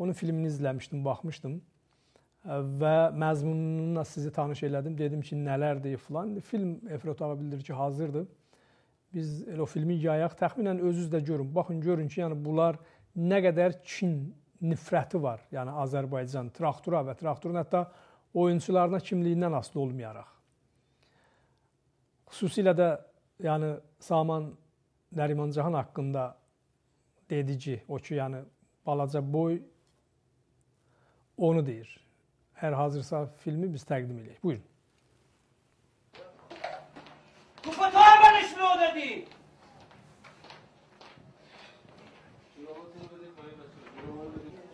onun filmini izləmişdim, baxmışdım və məzmununla sizi tanış elədim. Dedim ki, nələrdir filan. Film Efrot ağa bildirir ki, hazırdır biz elə o filmi yayaq təxminən özünüz də görün. Baxın görün ki, yəni bunlar nə qədər Çin nifrəti var. Yəni Azərbaycan traktora və traktorun hətta oyunçularına kimliyindən asılı olmayaraq. Xüsusilə də yəni Saman Nərimancahan haqqında dedici, o ki, yəni balaca boy onu deyir. Hər hazırsa filmi biz təqdim edək. Buyurun. Kupada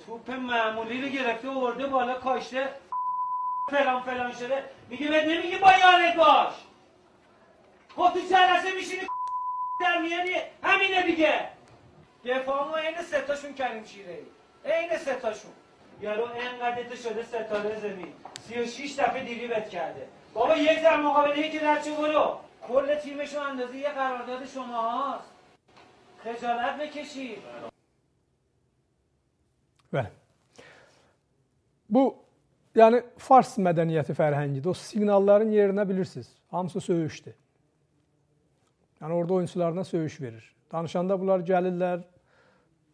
توپ معمولی رو گرفته ورده بالا کاشته فلان فلان شده میگه بهت نمیگه با یارت باش خب تو چهرسه میشینی در میانی همینه دیگه دفاع ما این ستاشون کریم شیره ای این ستاشون یارو انقدر شده ستاره زمین سی و شیش دفعه دیری بد کرده بابا یک در مقابل یکی رد برو کل تیمش و اندازه یه قرارداد شما هاست خجالت بکشید Bəli. Bu yəni fars mədəniyyəti fərhəngidir. O siqnalların yerinə bilirsiniz, hamısı söyüşdür. Yəni orada oyunçularına söyüş verir. Danışanda bunlar gəlirlər,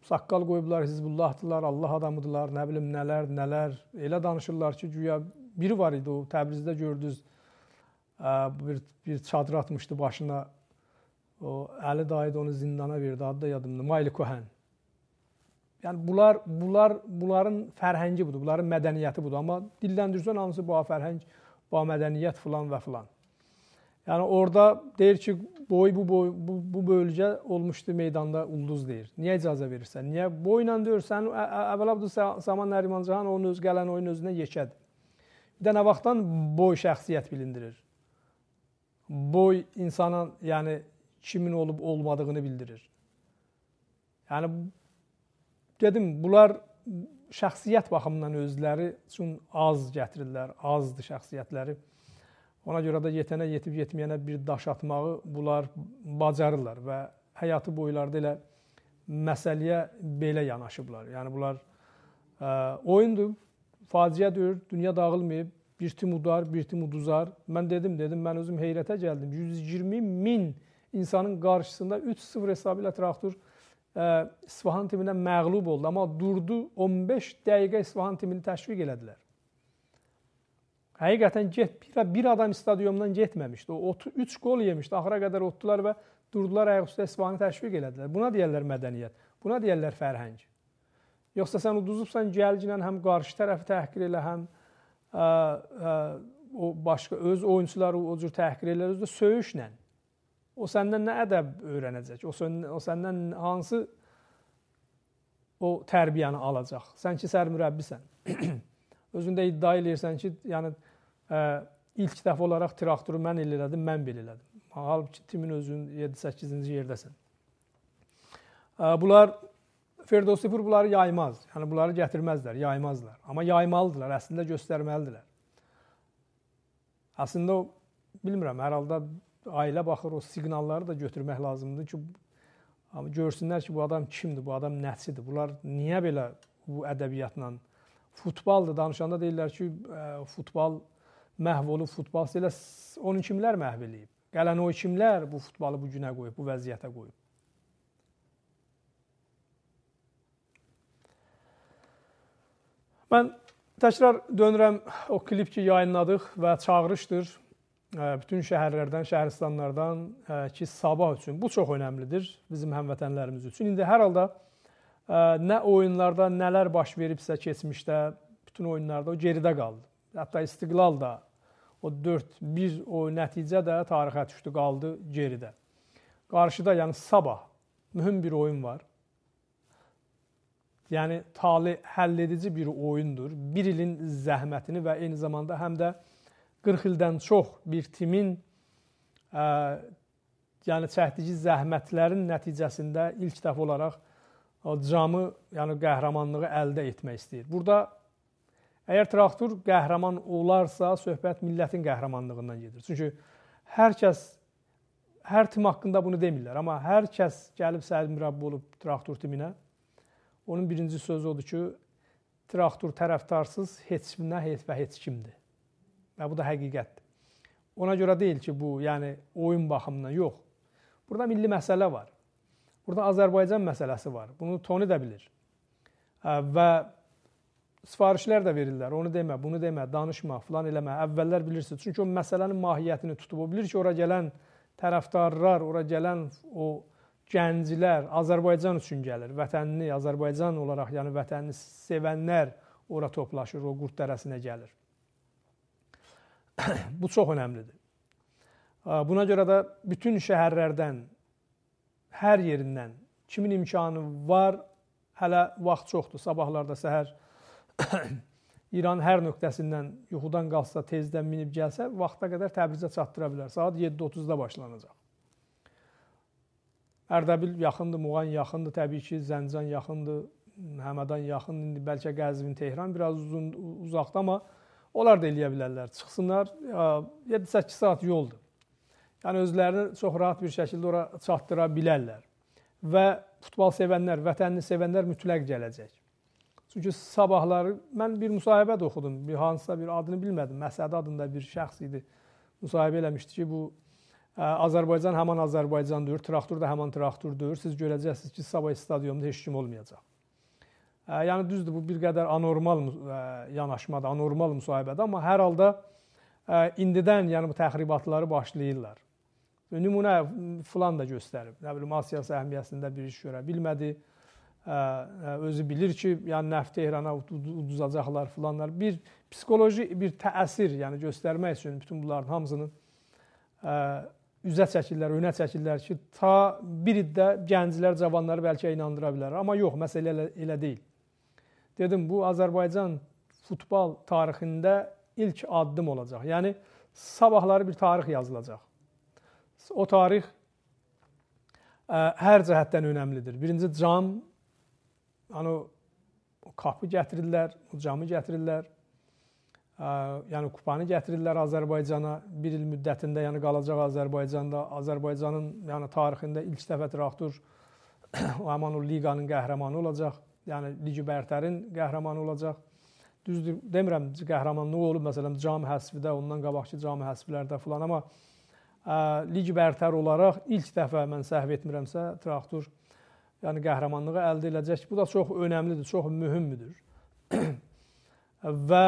saqqal qoyublar, Hizbullahdılar, Allah adamıdılar, nə bilim nələr, nələr. Elə danışırlar ki, güya biri var idi o Təbrizdə gördünüz bir, bir çadır atmışdı başına. O Əli dayı da onu zindana verdi. Adı da yadımda. Mayli Kohen. Yəni bunlar bunlar bunların fərhəngi budur. Bunların mədəniyyəti budur. Amma dilləndirsən hamısı bu fərhəng, bu mədəniyyət filan və filan. Yəni orada deyir ki, boy bu boy bu, bu bölgə olmuşdu meydanda ulduz deyir. Niyə icazə verirsən? Niyə boyla deyirsən? Əvvəla bu zaman Nərimancan onun öz gələn oyun özünə yekədir. Bir də nə vaxtdan boy şəxsiyyət bilindirir boy insanın yəni kimin olub olmadığını bildirir. Yəni dedim bunlar şəxsiyyət baxımından özləri üçün az gətirirlər, azdır şəxsiyyətləri. Ona görə də yetənə yetib yetməyənə bir daş atmağı bunlar bacarırlar və həyatı boylarda elə məsələyə belə yanaşıblar. Yəni bunlar ə, e, oyundur, faciədir, dünya dağılmayıb, bir tim udar, bir tim uduzar. Mən dedim, dedim, mən özüm heyrətə gəldim. 120 min insanın qarşısında 3-0 hesabı ilə traktor ə, e, İsfahan timinə məğlub oldu. Amma durdu 15 dəqiqə İsfahan timini təşviq elədilər. Həqiqətən get bir, bir adam stadiondan getməmişdi. O 3 qol yemişdi. Axıra qədər otdular və durdular ayaq üstə İsfahanı təşviq elədilər. Buna deyirlər mədəniyyət. Buna deyirlər fərhəng. Yoxsa sən uduzubsan gəlcinlə həm qarşı tərəfi təhqir elə, həm o başqa öz oyunçuları o cür təhqir edirlər özü də söyüşlə. O səndən nə ədəb öyrənəcək? O sən o səndən hansı o tərbiyəni alacaq? Sən ki sərmürəbbisən. Özündə iddia eləyirsən ki, yəni ə, ilk dəfə olaraq traktoru mən elədim, mən belə elədim. Halbuki timin özün 7-8-ci yerdəsən. Bunlar Ferdowsifur bunları yaymaz. Yəni bunları gətirməzlər, yaymazlar. Amma yaymalıdırlar, əslində göstərməlidirlər. Əslində o bilmirəm, hər halda ailə baxır o siqnalları da götürmək lazımdır ki, görsünlər ki, bu adam kimdir, bu adam nəsidir. Bunlar niyə belə bu ədəbiyyatla futboldur danışanda deyirlər ki, futbol məhv olub, futbol elə onun kimlər məhv eləyib? Gələn o kimlər bu futbolu bu günə qoyub, bu vəziyyətə qoyub? Mən təkrar dönürəm o klip ki yayınladıq və çağırışdır e, bütün şəhərlərdən, şəhərstanlardan e, ki, sabah üçün bu çox əhəmilidir bizim həmvətənlərimiz üçün. İndi hər halda e, nə oyunlarda nələr baş veribsə keçmişdə, bütün oyunlarda o geridə qaldı. Hətta İstiqlal da o 4-1 o nəticə də tarixə düşdü, qaldı geridə. Qarşıda, yəni sabah mühüm bir oyun var. Yəni tale həll edici bir oyundur. Bir ilin zəhmətini və eyni zamanda həm də 40 ildən çox bir timin ə, e, yəni çəkdiyi zəhmətlərin nəticəsində ilk dəfə olaraq o camı, yəni qəhrəmanlığı əldə etmək istəyir. Burada əgər traktor qəhrəman olarsa, söhbət millətin qəhrəmanlığından gedir. Çünki hər kəs hər tim haqqında bunu demirlər, amma hər kəs gəlib səhər mürəbbi olub traktor timinə Onun birinci sözü odur ki, traktor tərəfdarsız heç nə heç və heç kimdir. Və bu da həqiqətdir. Ona görə deyil ki, bu, yəni oyun baxımından yox. Burada milli məsələ var. Burada Azərbaycan məsələsi var. Bunu Toni də bilir. Və sifarişlər də verirlər. Onu demə, bunu demə, danışma, filan eləmə. Əvvəllər bilirsiniz. Çünki o məsələnin mahiyyətini tutub o bilir ki, ora gələn tərəfdarlar, ora gələn o gənclər Azərbaycan üçün gəlir. Vətənini Azərbaycan olaraq, yəni vətənini sevənlər ora toplaşır, o qurd dərəsinə gəlir. Bu çox əhəmilidir. Buna görə də bütün şəhərlərdən, hər yerindən kimin imkanı var, hələ vaxt çoxdur. Sabahlarda səhər İran hər nöqtəsindən yuxudan qalsa, tezdən minib gəlsə, vaxta qədər Təbrizə çatdıra bilər. Saat 7:30-da başlanacaq. Ərdəbil yaxındır, Muğan yaxındır, təbii ki, Zəncan yaxındır, Həmədan yaxındır. İndi bəlkə Qəzvin, Tehran biraz uzun uzaqda, amma onlar da eləyə bilərlər. Çıxsınlar 7-8 saat yoldur. Yəni özlərini çox rahat bir şəkildə ora çatdıra bilərlər. Və futbol sevənlər, vətənini sevənlər mütləq gələcək. Çünki sabahları mən bir müsahibə də oxudum. Bir hansısa bir adını bilmədim. Məsəd adında bir şəxs idi. Müsahibə eləmişdi ki, bu Azərbaycan həman Azərbaycandır, traktor da həman traktordur. Siz görəcəksiniz ki, sabah stadionda heç kim olmayacaq. Yəni düzdür, bu bir qədər anormal yanaşmadır, anormal müsahibədir, amma hər halda indidən yəni bu təxribatları başlayırlar. Nümunə filan da göstərib. Nə bilim Asiya səhmiyyəsində bir iş görə bilmədi. Özü bilir ki, yəni neft Tehrana uduzacaqlar filanlar. Bir psixoloji bir təsir, yəni göstərmək üçün bütün bunların hamısının üzə çəkirlər, önə çəkirlər ki, ta bir iddə gənclər, cavanları bəlkə inandıra bilər. Amma yox, məsələ elə, elə deyil. Dedim, bu Azərbaycan futbol tarixində ilk addım olacaq. Yəni sabahları bir tarix yazılacaq. O tarix ə, hər cəhətdən önəmlidir. Birinci cam, yəni o kapı gətirirlər, o camı gətirirlər yəni kupanı gətirirlər Azərbaycana. 1 il müddətində yəni qalacaq Azərbaycanda. Azərbaycanın yəni tarixində ilk dəfədir Artur Amanov liqanın qəhrəmanı olacaq. Yəni Ligi Bərtərin qəhrəmanı olacaq. Düzdür, demirəm qəhrəmanlıq olub məsələn Cami Həsfidə, ondan qabaqki Cami Həsflərdə filan, amma ə, lig bərtər olaraq ilk dəfə mən səhv etmirəmsə traktor yəni qəhrəmanlığı əldə edəcək. Bu da çox əhəmilidir, çox mühümdür. Və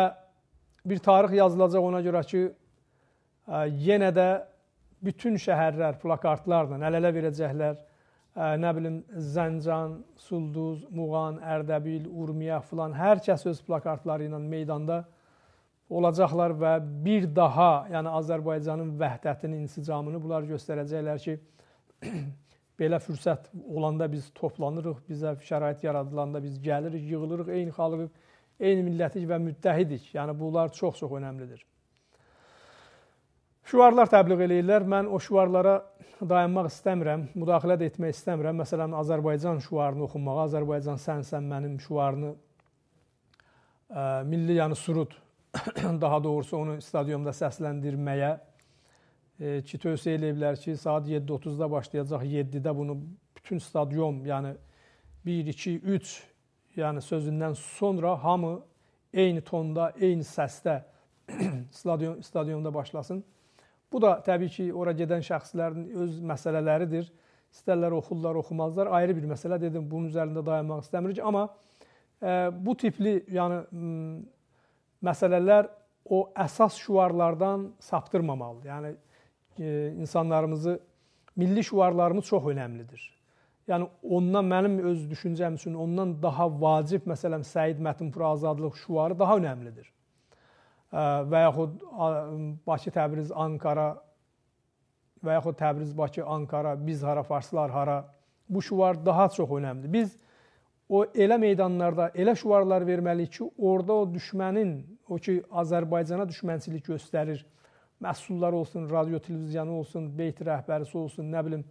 bir tarix yazılacaq ona görə ki, e, yenə də bütün şəhərlər plakatlarla əl-ələ verəcəklər. E, nə bilim Zəncan, Sulduz, Muğan, Ərdəbil, Urmiya filan hər kəs öz plakatları ilə meydanda olacaqlar və bir daha, yəni Azərbaycanın vəhdətini, insicamını bunlar göstərəcəklər ki, belə fürsət olanda biz toplanırıq, bizə şərait yaradılanda biz gəlirik, yığılırıq, eyni xalqıq eyni millətik və müttəhidik. Yəni bunlar çox-çox önəmlidir. Şüarlar təbliğ eləyirlər. Mən o şüarlara dayanmaq istəmirəm, müdaxilə də etmək istəmirəm. Məsələn, Azərbaycan şüarını oxunmağa, Azərbaycan sənsən mənim şüarını ə, e, milli yəni surud daha doğrusu onu stadionda səsləndirməyə e, ki, tövsiyə eləyiblər ki, saat 7:30-da başlayacaq, 7-də bunu bütün stadion, yəni 1 2 3 yəni sözündən sonra hamı eyni tonda, eyni səsdə stadion stadionda başlasın. Bu da təbii ki, ora gedən şəxslərin öz məsələləridir. İstərlər oxurlar, oxumazlar ayrı bir məsələ dedim. Bunun üzərində dayanmaq istəmirik, amma ə, e, bu tipli, yəni məsələlər o əsas şüarlardan saptırmamalıdır. Yəni e, insanlarımızı milli şüarlarımız çox önəmlidir yəni ondan mənim öz düşüncəm üçün ondan daha vacib məsələn Səid Mətinpur azadlıq şüarı daha önəmlidir. Və yaxud Bakı, Təbriz, Ankara və yaxud Təbriz, Bakı, Ankara, biz hara, farslar hara bu şüar daha çox önəmlidir. Biz o elə meydanlarda elə şüarlar verməliyik ki, orada o düşmənin, o ki Azərbaycana düşmənçilik göstərir, məhsullar olsun, radio, televiziyanı olsun, beyt rəhbərisi olsun, nə bilim,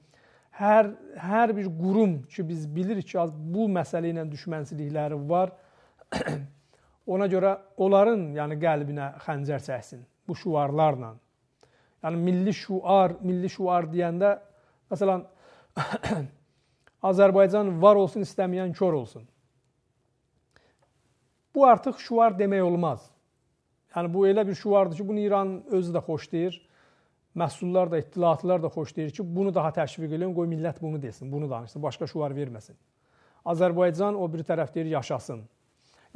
hər, hər bir qurum ki, biz bilirik ki, bu məsələ ilə düşmənçilikləri var, ona görə onların yəni qəlbinə xəncər çəksin bu şuarlarla. Yəni milli şuar, milli şuar deyəndə məsələn Azərbaycan var olsun istəməyən kör olsun. Bu artıq şuar demək olmaz. Yəni bu elə bir şuardır ki, bunu İran özü də xoşlayır məhsullar da, ittilaatlar da xoşlayır ki, bunu daha təşviq eləyin, qoy millət bunu desin, bunu danışsın, başqa şuar verməsin. Azərbaycan o bir tərəf deyir yaşasın.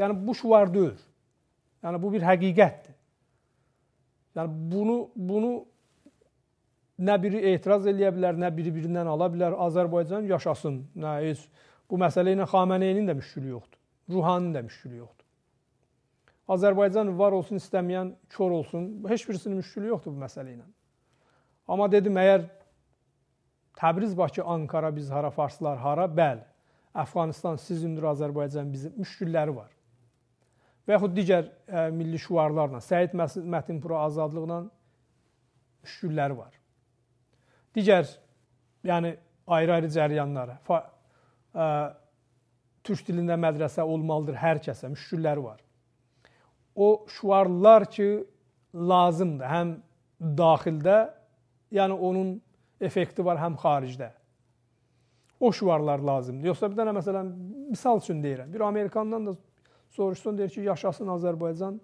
Yəni bu şuar deyil. Yəni bu bir həqiqətdir. Yəni bunu bunu nə biri etiraz eləyə bilər, nə biri birindən ala bilər. Azərbaycan yaşasın. Nə heç bu məsələ ilə Xameneyinin də müşkülü yoxdur. Ruhaninin də müşkülü yoxdur. Azərbaycan var olsun istəməyən kör olsun. Heç birisinin müşkülü yoxdur bu məsələ ilə. Amma dedim, əgər Təbriz, Bakı, Ankara, biz hara, farslar hara? Bəli. Əfqanistan, siz ündür Azərbaycan bizim müşkülləri var. Və yaxud digər ə, e, milli şüarlarla, Səid Mətinpura azadlıqla müşkülləri var. Digər, yəni ayrı-ayrı cəryanlara, fa, ə, e, türk dilində mədrəsə olmalıdır hər kəsə müşkülləri var. O şüarlar ki, lazımdır həm daxildə Yəni onun effekti var həm xaricdə. O şüarlar lazımdır. Yoxsa bir dənə məsələn misal üçün deyirəm. Bir Amerikandan da soruşsun deyir ki, yaşasın Azərbaycan.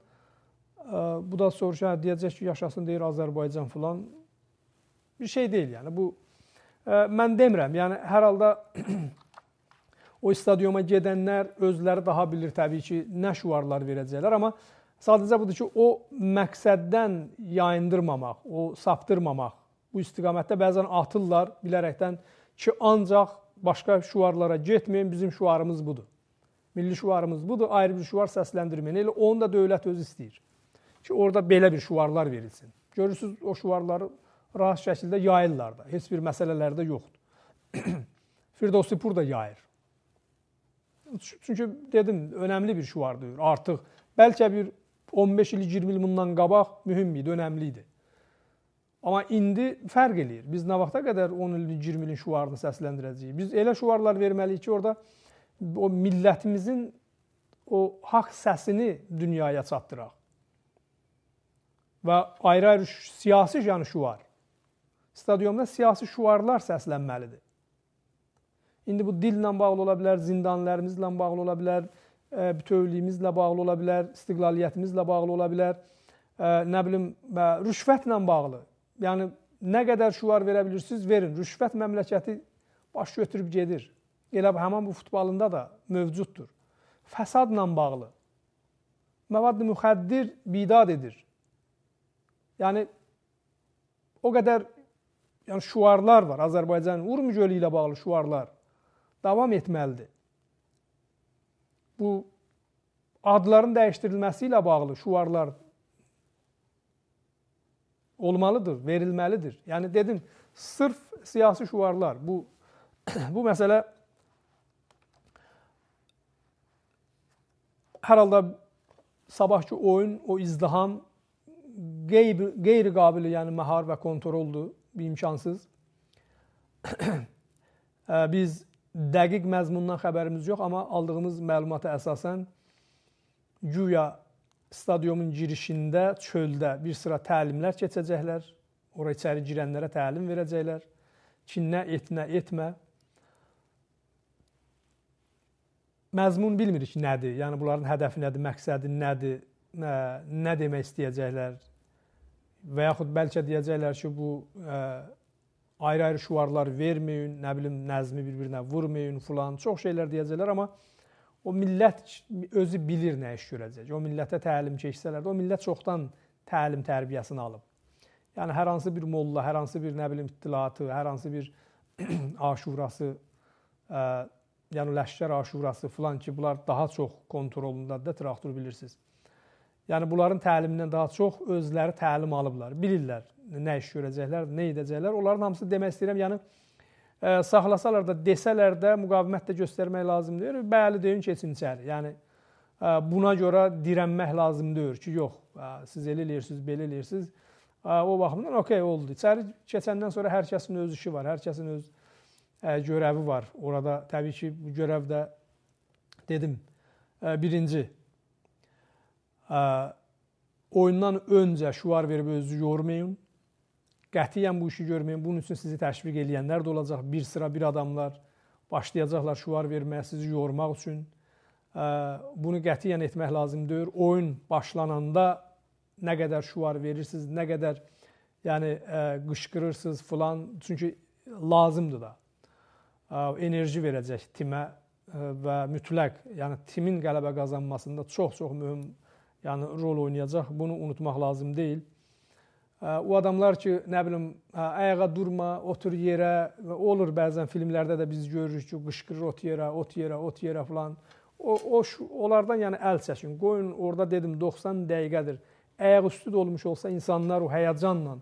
Bu da soruşa hə, deyəcək ki, yaşasın deyir Azərbaycan filan. Bir şey deyil yəni bu mən demirəm. Yəni hər halda o stadiona gedənlər özləri daha bilir təbii ki, nə şüarlar verəcəklər, amma sadəcə budur ki, o məqsəddən yayındırmamaq, o saptırmamaq bu istiqamətdə bəzən atırlar bilərəkdən ki, ancaq başqa şüarlara getməyin, bizim şüarımız budur. Milli şüarımız budur, ayrı bir şüar səsləndirməyin. Elə onu da dövlət özü istəyir ki, orada belə bir şüarlar verilsin. Görürsüz, o şüarları rahat şəkildə yayırlar da. Heç bir məsələlərdə yoxdur. Firdovsi pur da yayır. Çünki dedim, önəmli bir şüardır. Artıq bəlkə bir 15 il, 20 il bundan qabaq mühüm idi, önəmli idi. Amma indi fərq eləyir. Biz nə vaxta qədər 10 ilin, 20 ilin şüarını səsləndirəcəyik? Biz elə şüarlar verməliyik ki, orada o millətimizin o haqq səsini dünyaya çatdıraq. Və ayrı-ayrı siyasi yəni şüar. Stadionda siyasi şüarlar səslənməlidir. İndi bu dillə bağlı ola bilər, zindanlarımızla bağlı ola bilər, e, bütövlüyümüzlə bağlı ola bilər, istiqlaliyyətimizlə bağlı ola bilər, e, nə bilim, rüşvətlə bağlı yəni nə qədər şuar verə bilirsiniz, verin. Rüşvət məmləkəti baş götürüb gedir. Elə həmin bu futbolunda da mövcuddur. Fəsadla bağlı məvad müxəddir bidad edir. Yəni o qədər yəni şuarlar var Azərbaycanın Urmu gölü ilə bağlı şuarlar davam etməlidir. Bu adların dəyişdirilməsi ilə bağlı şuarlar olmalıdır, verilməlidir. Yəni dedim, sırf siyasi şüarlar bu bu məsələ hər halda sabahki oyun, o izdiham qeyri, qeyri qabili, yəni məhar və kontroldur, imkansız. Biz dəqiq məzmundan xəbərimiz yox, amma aldığımız məlumata əsasən güya stadionun girişində çöldə bir sıra təlimlər keçəcəklər. Ora içəri girənlərə təlim verəcəklər. Kinnə etnə etmə. Məzmun bilmirik nədir. Yəni bunların hədəfi nədir, məqsədi nədir, nə, nə demək istəyəcəklər. Və yaxud bəlkə deyəcəklər ki, bu ayrı-ayrı şüarlar verməyin, nə bilim nəzmi bir-birinə vurmayın, filan çox şeylər deyəcəklər, amma O millət özü bilir nə iş görəcək. O millətə təlim keçsələr də, o millət çoxdan təlim tərbiyəsini alıb. Yəni hər hansı bir molla, hər hansı bir nə bilim ittilaatı, hər hansı bir aşurası, ə, yəni Ləşkər aşurası filan ki, bunlar daha çox kontrolundadır da traktor bilirsiniz. Yəni bunların təlimindən daha çox özləri təlim alıblar. Bilirlər nə iş görəcəklər, nə edəcəklər. Onların hamısı demək istəyirəm, yəni saxlasalar da, desələr də müqavimət də göstərmək lazımdır. Bəli deyin keçin içəri. Yəni buna görə dirənmək lazımdır ki, yox, siz elə eləyirsiniz, belə eləyirsiniz. O baxımdan okey oldu. İçəri keçəndən sonra hər kəsin öz işi var, hər kəsin öz görəvi var. Orada təbii ki, bu görəv də dedim, birinci oyundan öncə şuar verib özünüzü yormayın qətiyyən bu işi görməyin. Bunun üçün sizi təşviq edənlər də olacaq. Bir sıra bir adamlar başlayacaqlar şuar verməyə sizi yormaq üçün. Bunu qətiyyən etmək lazımdır. Oyun başlananda nə qədər şuar verirsiniz, nə qədər yəni qışqırırsınız filan, çünki lazımdır da. Enerji verəcək timə və mütləq, yəni timin qələbə qazanmasında çox-çox mühüm yəni rol oynayacaq. Bunu unutmaq lazım deyil o adamlar ki, nə bilim, ayağa durma, otur yerə, olur bəzən filmlərdə də biz görürük ki, qışqırır ot yerə, ot yerə, ot yerə falan. O, o onlardan yəni əl çəkin. Qoyun orada dedim 90 dəqiqədir. Ayaq üstü də olmuş olsa insanlar o həyəcanla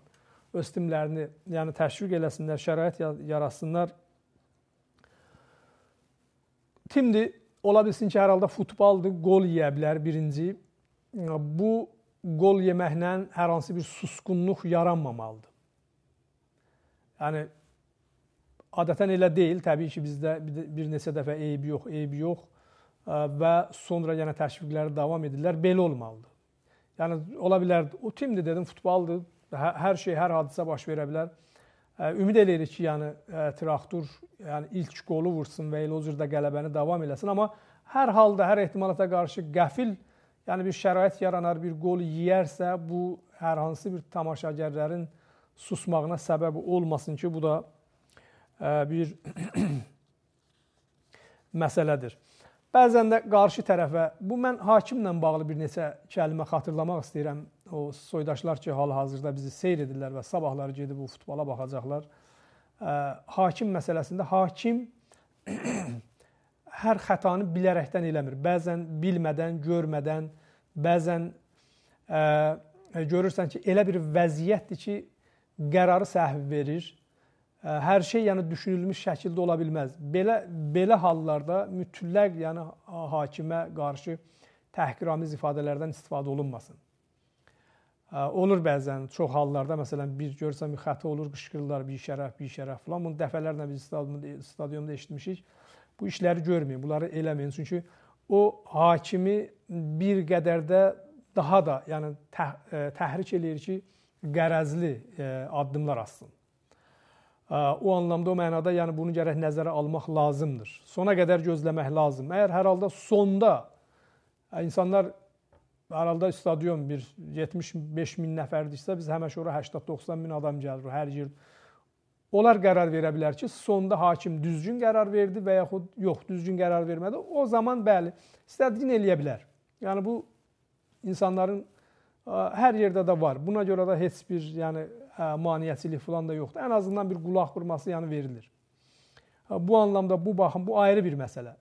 öz timlərini, yəni təşviq eləsinlər, şərait yaratsınlar. Timdir, ola bilsin ki, hər halda futbaldır, gol yeyə bilər birinci. Bu qol yeməklə hər hansı bir susqunluq yaranmamalıdır. Yəni adətən elə deyil. Təbii ki, bizdə bir neçə dəfə eybi yox, eybi yox e, və sonra yenə yəni, təşviqləri davam edirlər. Belə olmalıdır. Yəni ola bilər o timdir dedim, futboldur. Hə, hər şey, hər hadisə baş verə bilər. E, ümid eləyirik ki, yəni e, Traktor yəni ilk qolu vursun və elə o cür də qələbəni davam eləsin, amma hər halda hər ehtimala qarşı qəfil Yəni bir şərait yaranar, bir qol yeyərsə, bu hər hansı bir tamaşaçıların susmağına səbəb olmasın ki, bu da e, bir məsələdir. Bəzən də qarşı tərəfə, bu mən hakimlə bağlı bir neçə kəlmə xatırlamaq istəyirəm. O soydaşlar ki, hal-hazırda bizi seyr edirlər və sabahları gedib o futbola baxacaqlar. E, hakim məsələsində hakim hər xətanı bilərəkdən eləmir. Bəzən bilmədən, görmədən, bəzən ə, e, görürsən ki, elə bir vəziyyətdir ki, qərarı səhv verir. Ə, e, hər şey yəni düşünülmüş şəkildə ola bilməz. Belə belə hallarda mütləq yəni hakimə qarşı təhqiramiz ifadələrdən istifadə olunmasın. Ə, e, olur bəzən çox hallarda məsələn bir görsəm bir xəta olur qışqırırlar bir şərəf bir şərəf falan bunu dəfələrlə biz stadiumda, stadiumda eşitmişik bu işləri görməyin, bunları eləməyin. Çünki o hakimi bir qədər də daha da, yəni təh e, təhrik eləyir ki, qərəzli e, addımlar atsın. E, o anlamda, o mənada, yəni bunu gərək nəzərə almaq lazımdır. Sona qədər gözləmək lazım. Əgər hər halda sonda insanlar hər halda stadion bir 75 min nəfərdirsə, biz həmişə ora 80-90 min adam gəlir hər yer. Onlar qərar verə bilər ki, sonda hakim düzgün qərar verdi və yaxud yox, düzgün qərar vermədi. O zaman bəli, istədiyini eləyə bilər. Yəni bu insanların hər yerdə də var. Buna görə də heç bir, yəni maneəçilik falan da yoxdur. Ən azından bir qulaq vurması yəni verilir. Bu anlamda bu baxın, bu ayrı bir məsələ.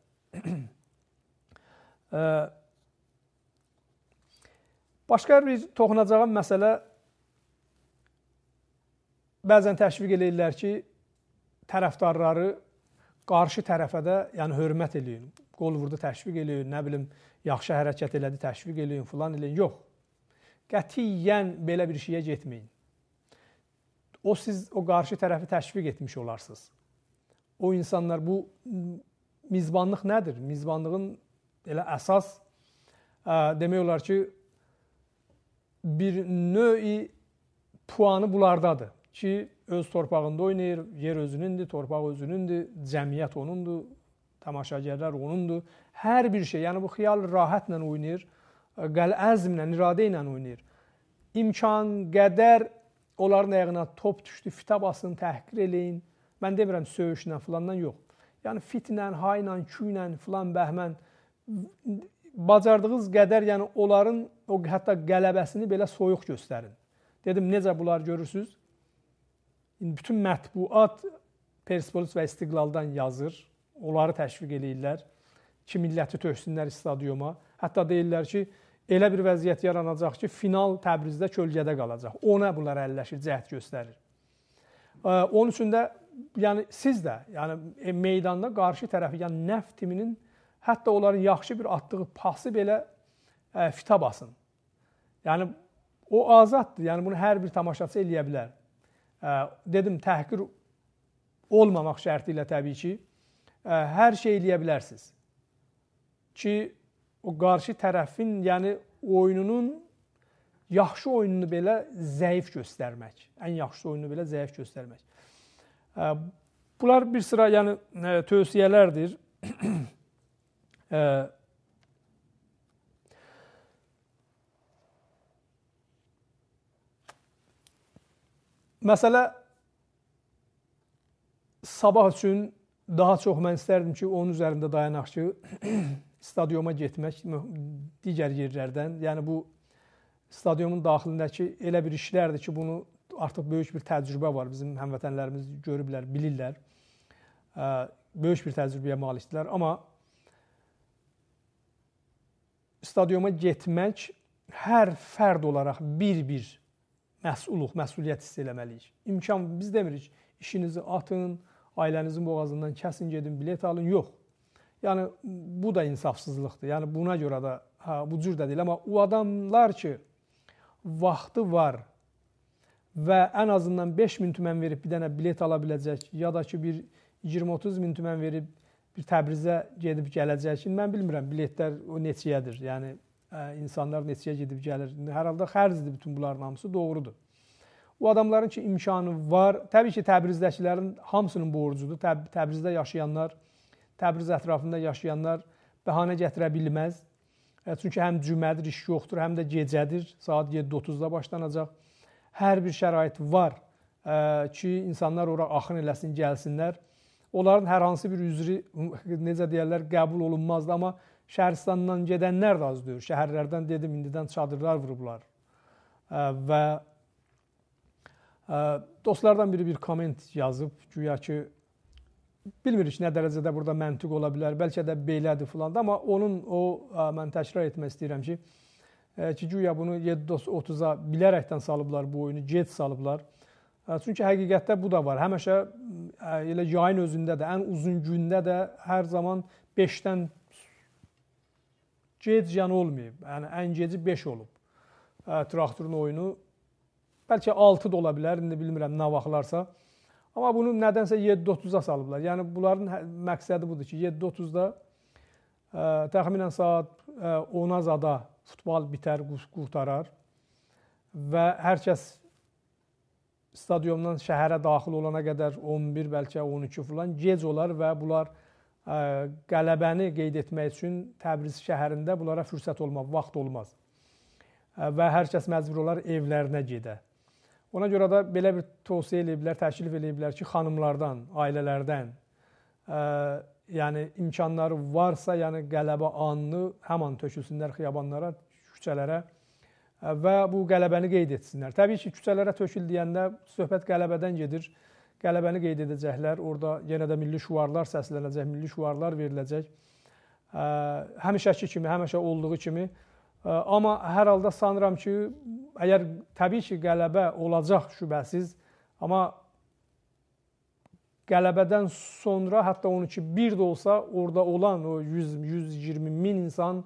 Başqa bir toxunacağım məsələ bəzən təşviq eləyirlər ki, tərəfdarları qarşı tərəfə də yəni hörmət eləyin. Qol vurdu təşviq eləyin, nə bilim, yaxşı hərəkət elədi təşviq eləyin, filan eləyin. Yox. Qətiyyən belə bir şeyə getməyin. O siz o qarşı tərəfi təşviq etmiş olarsınız. O insanlar bu mizbanlıq nədir? Mizbanlığın elə əsas ə, demək olar ki, bir növ puanı bunlardadır ki, öz torpağında oynayır, yer özünündür, torpaq özünündür, cəmiyyət onundur, tamaşaçılar onundur. Hər bir şey, yəni bu xiyal rahatla oynayır, qəl əzmlə, iradə ilə oynayır. İmkan qədər onların ayağına top düşdü, fitə basın, təhqir eləyin. Mən demirəm söyüşlə filandan yox. Yəni fitlə, hayla, küylə, filan bəhmən bacardığınız qədər, yəni onların o hətta qələbəsini belə soyuq göstərin. Dedim necə bunlar görürsüz? İndi bütün mətbuat Persepolis və İstiqlaldan yazır. Onları təşviq eləyirlər ki, milləti töksünlər stadiuma. Hətta deyirlər ki, elə bir vəziyyət yaranacaq ki, final Təbrizdə kölgədə qalacaq. Ona bunlar əlləşir, cəhd göstərir. Onun üçün də yəni siz də, yəni e, meydanda qarşı tərəfi, yəni nəf timinin hətta onların yaxşı bir atdığı pası belə fita basın. Yəni o azaddır. Yəni bunu hər bir tamaşaçı eləyə bilər dedim təhqir olmamaq şərti ilə təbii ki, hər şey eləyə bilərsiniz. Ki o qarşı tərəfin, yəni oyununun yaxşı oyununu belə zəif göstərmək, ən yaxşı oyununu belə zəif göstərmək. Bunlar bir sıra yəni tövsiyələrdir. Məsələ sabah üçün daha çox mən istərdim ki, onun üzərində dayanaq ki, stadiona getmək digər yerlərdən, yəni bu stadionun daxilindəki elə bir işlərdir ki, bunu artıq böyük bir təcrübə var. Bizim həmvətənlərimiz görüblər, bilirlər. Böyük bir təcrübəyə malikdirlər, amma stadiona getmək hər fərd olaraq bir-bir məsuuluq, məsuliyyət hiss eləməliyik. İmkan biz demirik işinizi atın, ailənizin boğazından kəsin gedin, bilet alın, yox. Yəni bu da insafsızlıqdır. Yəni buna görə də hə bu cür də deyil, amma o adamlar ki vaxtı var və ən azından 5000 tümən verib bir dənə bilet ala biləcək ya da ki bir 20-30 min tümən verib bir Təbrizə gedib gələcək. İndi mən bilmirəm biletlər o neçəyədir. Yəni insanlar neçəyə gedib gəlir. Hər halda xərzdir bütün bunların hamısı doğrudur. O adamların ki imkanı var. Təbii ki Təbrizdəkilərin hamısının borcudur. Təb Təbrizdə yaşayanlar, Təbriz ətrafında yaşayanlar bəhanə gətirə bilməz. Çünki həm cümədir, iş yoxdur, həm də gecədir. Saat 7:30-da başlanacaq. Hər bir şərait var ki, insanlar ora axın eləsin, gəlsinlər. Onların hər hansı bir üzrü necə deyirlər, qəbul olunmazdı, amma Şəhəristandan gedənlər də az deyil. Şəhərlərdən dedim indidən çadırlar vurublar. Və dostlardan biri bir komment yazıb, güya ki bilmirik nə dərəcədə burada məntiq ola bilər, bəlkə də belədir filan da, amma onun o mən təkrar etmək istəyirəm ki, ki güya bunu 7.30-a bilərəkdən salıblar bu oyunu, gec salıblar. Çünki həqiqətdə bu da var. Həmişə elə yayın özündə də, ən uzun gündə də hər zaman 5-dən gec yəni olmayıb. Yəni ən geci 5 olub. Traktorun oyunu bəlkə 6 da ola bilər, indi bilmirəm nə vaxtlarsa. Amma bunu nədənsə 7.30-a salıblar. Yəni bunların hə, məqsədi budur ki, 7.30-da təxminən saat 10-a zada futbol bitər, qurtarar və hər kəs stadiondan şəhərə daxil olana qədər 11 bəlkə 12 filan gec olar və bunlar qələbəni qeyd etmək üçün Təbriz şəhərində bunlara fürsət olmaz, vaxt olmaz. Və hər kəs məcbur olar evlərinə gedə. Ona görə də belə bir tövsiyə eləyiblər, təklif eləyiblər ki, xanımlardan, ailələrdən ə, yəni imkanları varsa, yəni qələbə anını həmin tökülsünlər xiyabanlara, küçələrə və bu qələbəni qeyd etsinlər. Təbii ki, küçələrə tökül deyəndə söhbət qələbədən gedir qələbəni qeyd edəcəklər. Orda yenə də milli şüarlar səslənəcək, milli şüarlar veriləcək. Həmişəki kimi, həmişə olduğu kimi. Amma hər halda sanıram ki, əgər təbii ki, qələbə olacaq şübhəsiz, amma qələbədən sonra hətta 12-1 də olsa orada olan o 100 120 min insan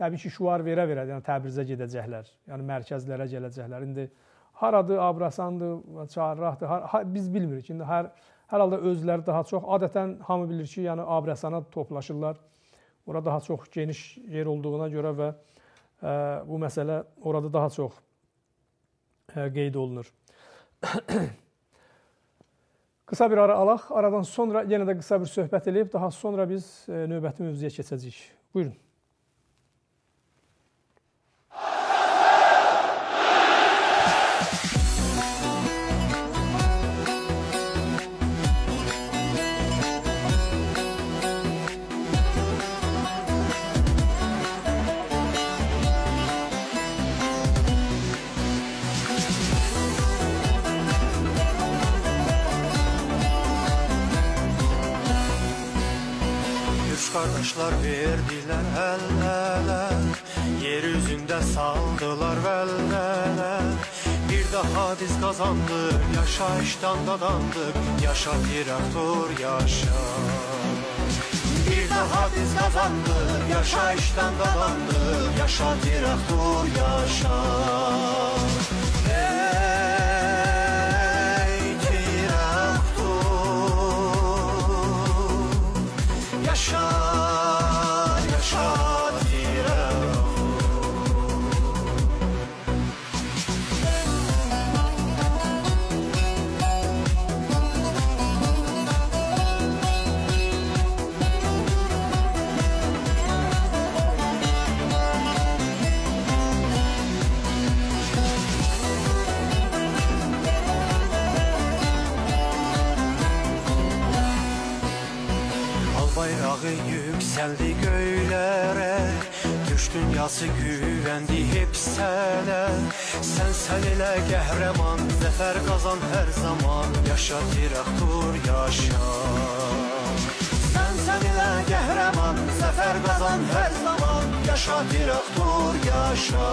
təbii ki, şüar verə-verə yəni Təbrizə gedəcəklər. Yəni mərkəzlərə gələcəklər. İndi Haradır, Abrasandır, Çarrahdır, har har biz bilmirik. İndi hər, hər halda özləri daha çox, adətən hamı bilir ki, yəni Abrasana toplaşırlar. Ora daha çox geniş yer olduğuna görə və ə, e, bu məsələ orada daha çox ə, e, qeyd olunur. Qısa bir ara alaq. Aradan sonra yenə də qısa bir söhbət eləyib, daha sonra biz e, növbəti mövzuya keçəcəyik. Buyurun. Bakışlar verdiler el ele Yeryüzünde saldılar vellele Bir daha biz kazandık Yaşayıştan dadandık Yaşa direktör yaşa Bir daha biz kazandık Yaşayıştan dadandık Yaşa direktör yaşa Yükseldi göylere Düş dünyası güvendi hep sene Sen sen ile qəhrəman Zəfər qazan hər zaman Yaşa dirək dur yaşa Sen sen ile qəhrəman Zəfər qazan hər zaman Yaşa dirək dur yaşa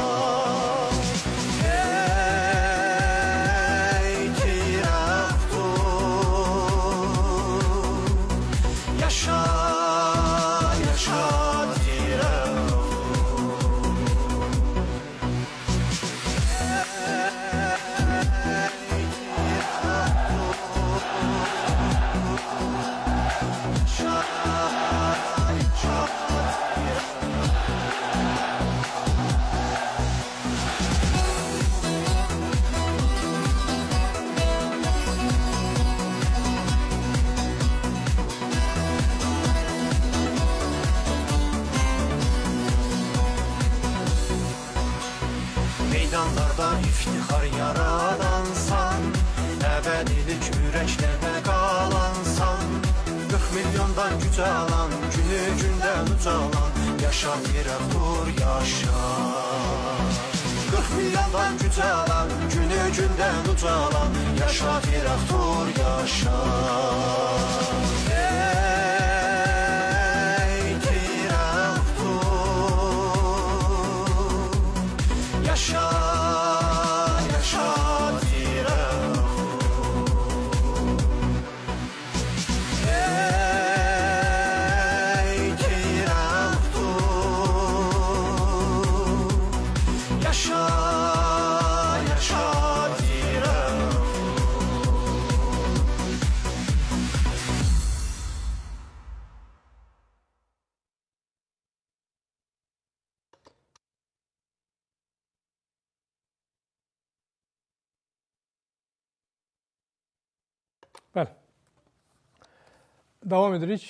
Davam edirik.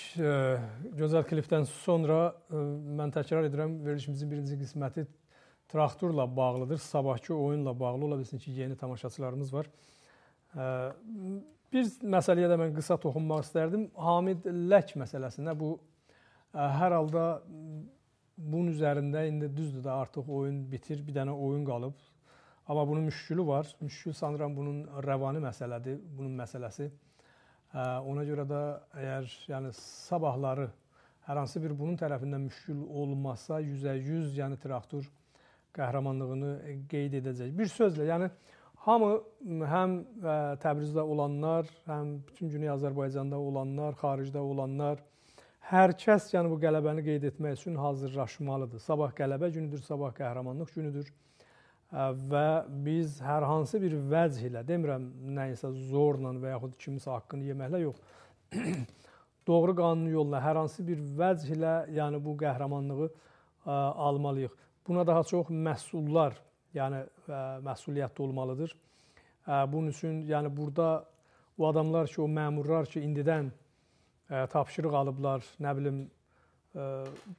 Gözəl klipdən sonra mən təkrar edirəm, verilişimizin birinci qisməti traktorla bağlıdır. Sabahki oyunla bağlı ola bilsin ki, yeni tamaşaçılarımız var. Bir məsələyə də mən qısa toxunmaq istərdim. Hamid Lək məsələsinə bu hər halda bunun üzərində indi düzdür də artıq oyun bitir, bir dənə oyun qalıb. Amma bunun müşkülü var. Müşkül sanıram bunun rəvani məsələdir, bunun məsələsi. Ona görə də əgər yəni sabahları hər hansı bir bunun tərəfindən müşkül olmasa 100%, yəni traktor qəhrəmanlığını qeyd edəcək. Bir sözlə, yəni hamı həm e, Təbrizdə olanlar, həm bütün Güney Azərbaycanda olanlar, xaricdə olanlar hər kəs yəni bu qələbəni qeyd etmək üçün hazırlaşmalıdır. Sabah qələbə günüdür, sabah qəhrəmanlıq günüdür və biz hər hansı bir vəzh ilə, demirəm nəyisə zorla və yaxud kimisə haqqını yeməklə yox. Doğru qanun yolla hər hansı bir vəzh ilə, yəni bu qəhrəmanlığı almalıyıq. Buna daha çox məhsullar, yəni məsuliyyətli olmalıdır. Bunun üçün yəni burada o adamlar ki, o məmurlar ki, indidən tapşırıq alıblar, nə bilim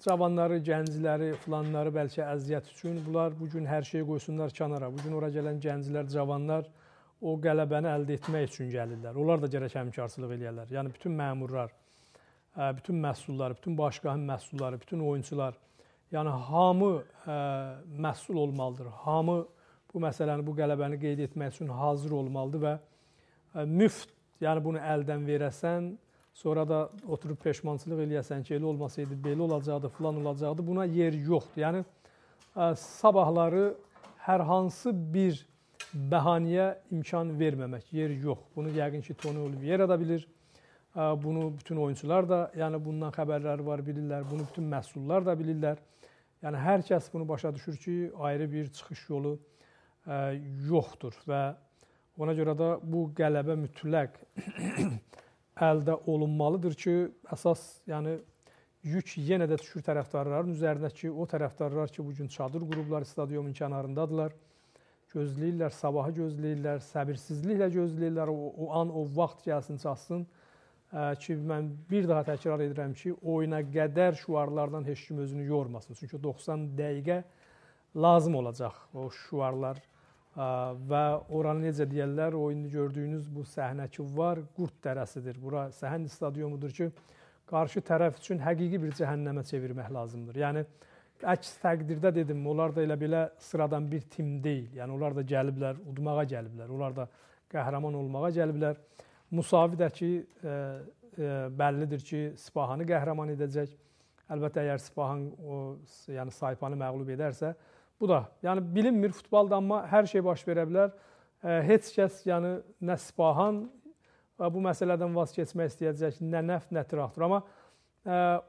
cavanları, gəncləri, filanları bəlkə əziyyət üçün bunlar bu gün hər şeyi qoysunlar kənara. Bu gün ora gələn gənclər, cavanlar o qələbəni əldə etmək üçün gəlirlər. Onlar da gərək həmkarçılıq eləyərlər. Yəni bütün məmurlar, bütün məhsullar, bütün başqahın məhsulları, bütün oyunçular, yəni hamı məsul olmalıdır. Hamı bu məsələni, bu qələbəni qeyd etmək üçün hazır olmalıdır və müft, yəni bunu əldən verəsən, Sonra da oturub peşmançılıq eləyəsən ki, elə olmasaydı belə olacaqdı, filan olacaqdı. Buna yer yoxdur. Yəni e, sabahları hər hansı bir bəhanəyə imkan verməmək yer yox. Bunu yəqin ki, Toni Olivera da bilir. E, bunu bütün oyunçular da, yəni bundan xəbərləri var, bilirlər. Bunu bütün məhsullar da bilirlər. Yəni hər kəs bunu başa düşür ki, ayrı bir çıxış yolu e, yoxdur və ona görə də bu qələbə mütləq əldə olunmalıdır ki, əsas yəni yük yenə də düşür tərəfdarların üzərinə ki, o tərəfdarlar ki, bu gün çadır qurublar, stadionun kənarındadılar. Gözləyirlər, sabahı gözləyirlər, səbirsizliklə gözləyirlər o, o an, o vaxt gəlsin, çatsın ki, mən bir daha təkrar edirəm ki, oyuna qədər şuarlardan heç kim özünü yormasın. Çünki 90 dəqiqə lazım olacaq o şuarlar və oranı necə deyirlər, o indi gördüyünüz bu səhnə ki var, Qurd dərəsidir. Bura səhən stadionudur ki, qarşı tərəf üçün həqiqi bir cəhənnəmə çevirmək lazımdır. Yəni əks təqdirdə dedim, onlar da elə belə sıradan bir tim deyil. Yəni onlar da gəliblər, udmağa gəliblər. Onlar da qəhrəman olmağa gəliblər. Musavi də ki e, e, bəllidir ki, Sipahanı qəhrəman edəcək. Əlbəttə əgər Sipahan o yəni Saypanı məğlub edərsə, Bu da, yəni bilinmir futbolda amma hər şey baş verə bilər. Heç kəs yəni nə Spahan bu məsələdən vaz keçmək istəyəcək, nə nəf, nə traktor. Amma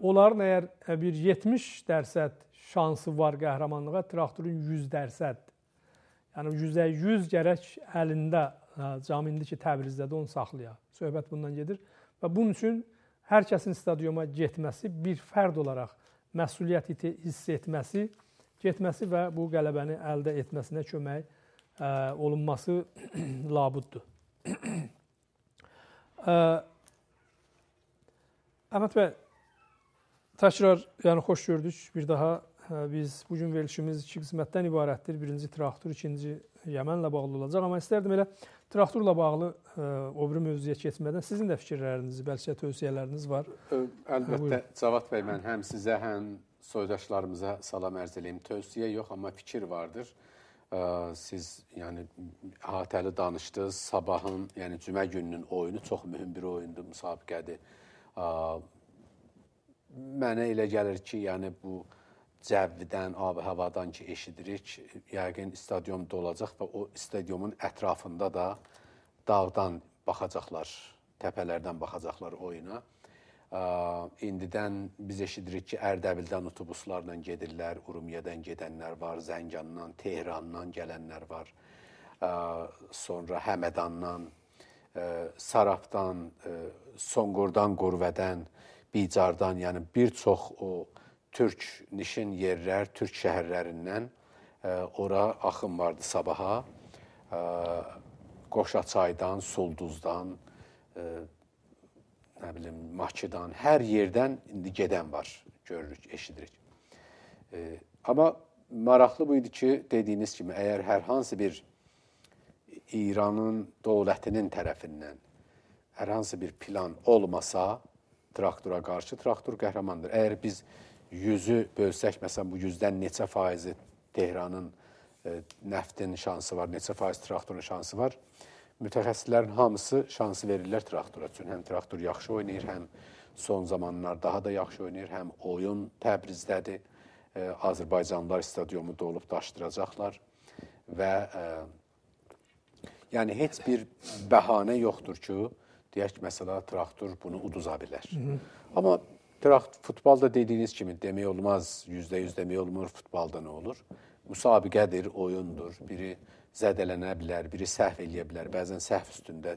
onların əgər bir 70% şansı var qəhrəmanlığa, traktorun 100%. Yəni 100-ə 100 gərək əlində camindəki Təbrizdə də onu saxlaya. Söhbət bundan gedir və bunun üçün hər kəsin stadiona getməsi bir fərd olaraq məsuliyyət hiss etməsi getməsi və bu qələbəni əldə etməsinə kömək ə, olunması labuddur. Əhməd bəy təkrar yəni xoş gördük. Bir daha ə, biz bu gün verilişimiz iki qismətdən ibarətdir. Birinci traktor, ikinci Yəmənlə bağlı olacaq, amma istərdim elə traktorla bağlı ə, o biri mövzuya keçmədən sizin də fikirləriniz, bəlkə tövsiyələriniz var. Əlbəttə Cavad bəy, mən həm sizə, həm soydaşlarımıza salam ərz eləyim. Tövsiyə yox, amma fikir vardır. Ə, siz yəni əhatəli danışdınız. Sabahın, yəni cümə gününün oyunu çox mühüm bir oyundur, müsabiqədir. Ə, mənə elə gəlir ki, yəni bu cəvvidən, ab havadan ki eşidirik, yəqin stadion dolacaq və o stadionun ətrafında da dağdan baxacaqlar, təpələrdən baxacaqlar oyuna. İndidən biz eşidirik ki, Ərdəbildən avtobuslarla gedirlər, Urumiyadan gedənlər var, Zəncandan, Tehrandan gələnlər var. Sonra Həmədandan, Sarafdan, Sonqurdan, Qurvədən, Bicardan, yəni bir çox o türk nişin yerlər, türk şəhərlərindən ora axın vardı sabaha. Qoşaçaydan, Sulduzdan, nə bilim Bakıdan, hər yerdən indi gedən var, görürük, eşidirik. E, amma maraqlı bu idi ki, dediyiniz kimi əgər hər hansı bir İranın dövlətinin tərəfindən hər hansı bir plan olmasa, traktora qarşı traktor qəhrəmandır. Əgər biz 100-ü bölsək, məsələn bu 100-dən neçə faizi Tehranın e, nəftin şansı var, neçə faiz traktorun şansı var? mütəxəssislərin hamısı şansı verirlər traktora. Çünki həm traktor yaxşı oynayır, həm son zamanlar daha da yaxşı oynayır, həm oyun Təbrizdədir. E, Azərbaycanlılar stadiomu dolub daşdıracaqlar və e, yəni heç bir bəhanə yoxdur ki, deyək ki, məsələn, traktor bunu uduza bilər. Hı -hı. Amma trakt futbolda dediyiniz kimi demək olmaz, %100 demək olmur, futbolda nə olur? Müsabiqədir, oyundur. Biri zədələnə bilər, biri səhv eləyə bilər. Bəzən səhv üstündə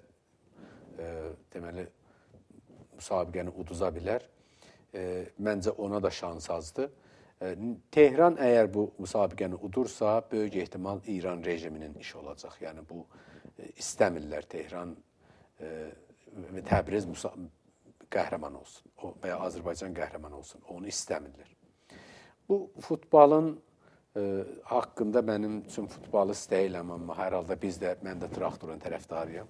e, deməli müsabiqəni uduza bilər. E, məncə ona da şans azdır. E, Tehran əgər bu müsabiqəni udursa, böyük ehtimal İran rejiminin işi olacaq. Yəni bu e, istəmirlər Tehran və e, Təbriz qəhrəman olsun. O və ya Azərbaycan qəhrəman olsun. Onu istəmirlər. Bu futbolun haqqında mənim üçün futbolist deyiləm, amma hər halda biz də, mən də traktorun tərəfdarıyam.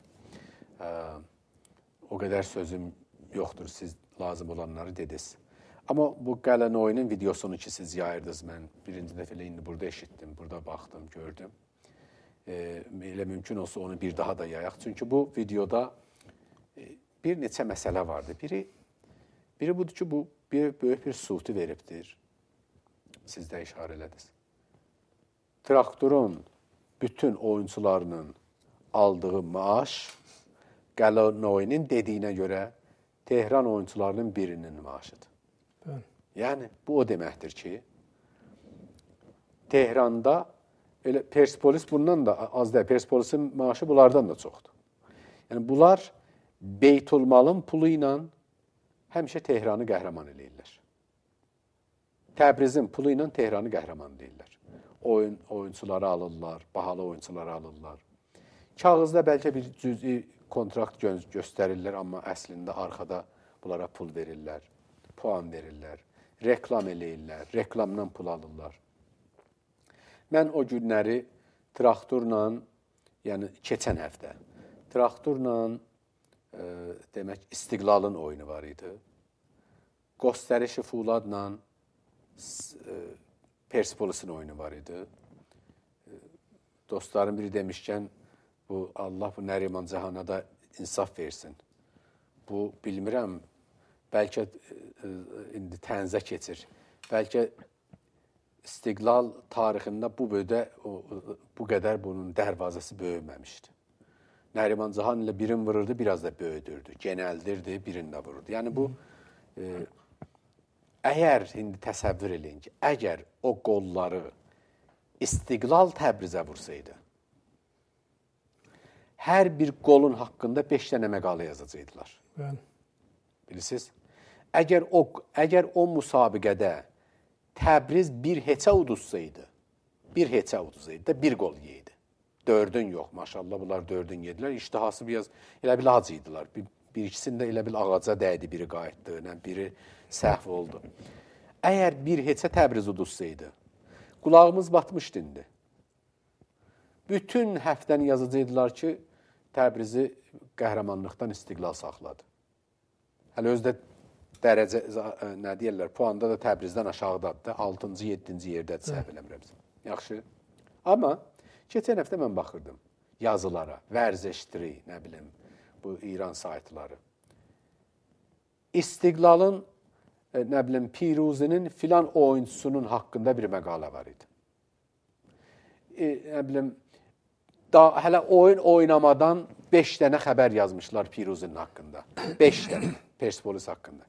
O qədər sözüm yoxdur, siz lazım olanları dediniz. Amma bu qələnin oyunun videosunu ki siz yayırdınız, mən birinci dəfə elə indi burada eşitdim, burada baxdım, gördüm. E, elə mümkün olsa onu bir daha da yayaq. Çünki bu videoda e, bir neçə məsələ vardı. Biri biri budur ki, bu bir böyük bir suti veribdir. Siz də işarə elədiniz traktorun bütün oyunçularının aldığı maaş Qalanoyinin dediyinə görə Tehran oyunçularının birinin maaşıdır. Bəli. Yəni bu o deməkdir ki, Tehranda elə Persepolis bundan da az deyil. Persepolisin maaşı bunlardan da çoxdur. Yəni bunlar Beytulmalın pulu ilə həmişə Tehranı qəhrəman eləyirlər. Təbrizin pulu ilə Tehranı qəhrəman deyirlər oyun oyunçuları alırlar, bahalı oyunçuları alırlar. Kağızda bəlkə bir cüzi kontrakt gö göstərirlər, amma əslində arxada bunlara pul verirlər, puan verirlər, reklam eləyirlər, reklamdan pul alırlar. Mən o günləri traktorla, yəni keçən həftə traktorla e, demək İstiqlalın oyunu var idi. Göstərişi Fuladla e, Persepolis'in oyunu var idi. Dostlarım biri demişkən, bu Allah bu Nəriman Cahana da insaf versin. Bu bilmirəm, bəlkə e, e, indi tənzə keçir. Bəlkə İstiqlal tarixində bu bödə bu qədər bunun dərvazası böyüməmişdi. Nəriman Cahan ilə birin vururdu, biraz da böyüdürdü. Genəldirdi, birini də vururdu. Yəni bu e, Əgər indi təsəvvür eləyin ki, əgər o qolları İstiqlal Təbrizə vursaydı, hər bir qolun haqqında 5 dənə məqalə yazacaqdılar. Bəli. Bilirsiniz? Əgər o əgər o müsabiqədə Təbriz bir heçə udussaydı, bir heçə udussaydı da bir qol yeydi. Dördün yox, maşallah bunlar dördün yedilər. İştihası biraz elə bil ac idilər. Bir Bir ikisində elə bil ağaca dəydi, biri qayıtdı, ilə biri səhv oldu. Əgər bir heçə Təbriz udussaydı, qulağımız batmışdı indi. Bütün həftəni yazacaqdılar ki, Təbrizi qəhrəmanlıqdan istiqlal saxladı. Hələ özdə dərəcə e, nə deyirlər, puanda da Təbrizdən aşağıdadır da, 6-cı, 7-ci yerdədir səhv hə. eləmirəmsə. Yaxşı. Amma keçən həftə mən baxırdım yazılara, vərzəşdiri, nə bilim, bu İran saytları. İstiqlalın e, nə bilim Piruzinin filan oyunçusunun haqqında bir məqalə var idi. E, nə bilim da hələ oyun oynamadan 5 dənə xəbər yazmışlar Piruzinin haqqında. 5 dənə Persepolis haqqında.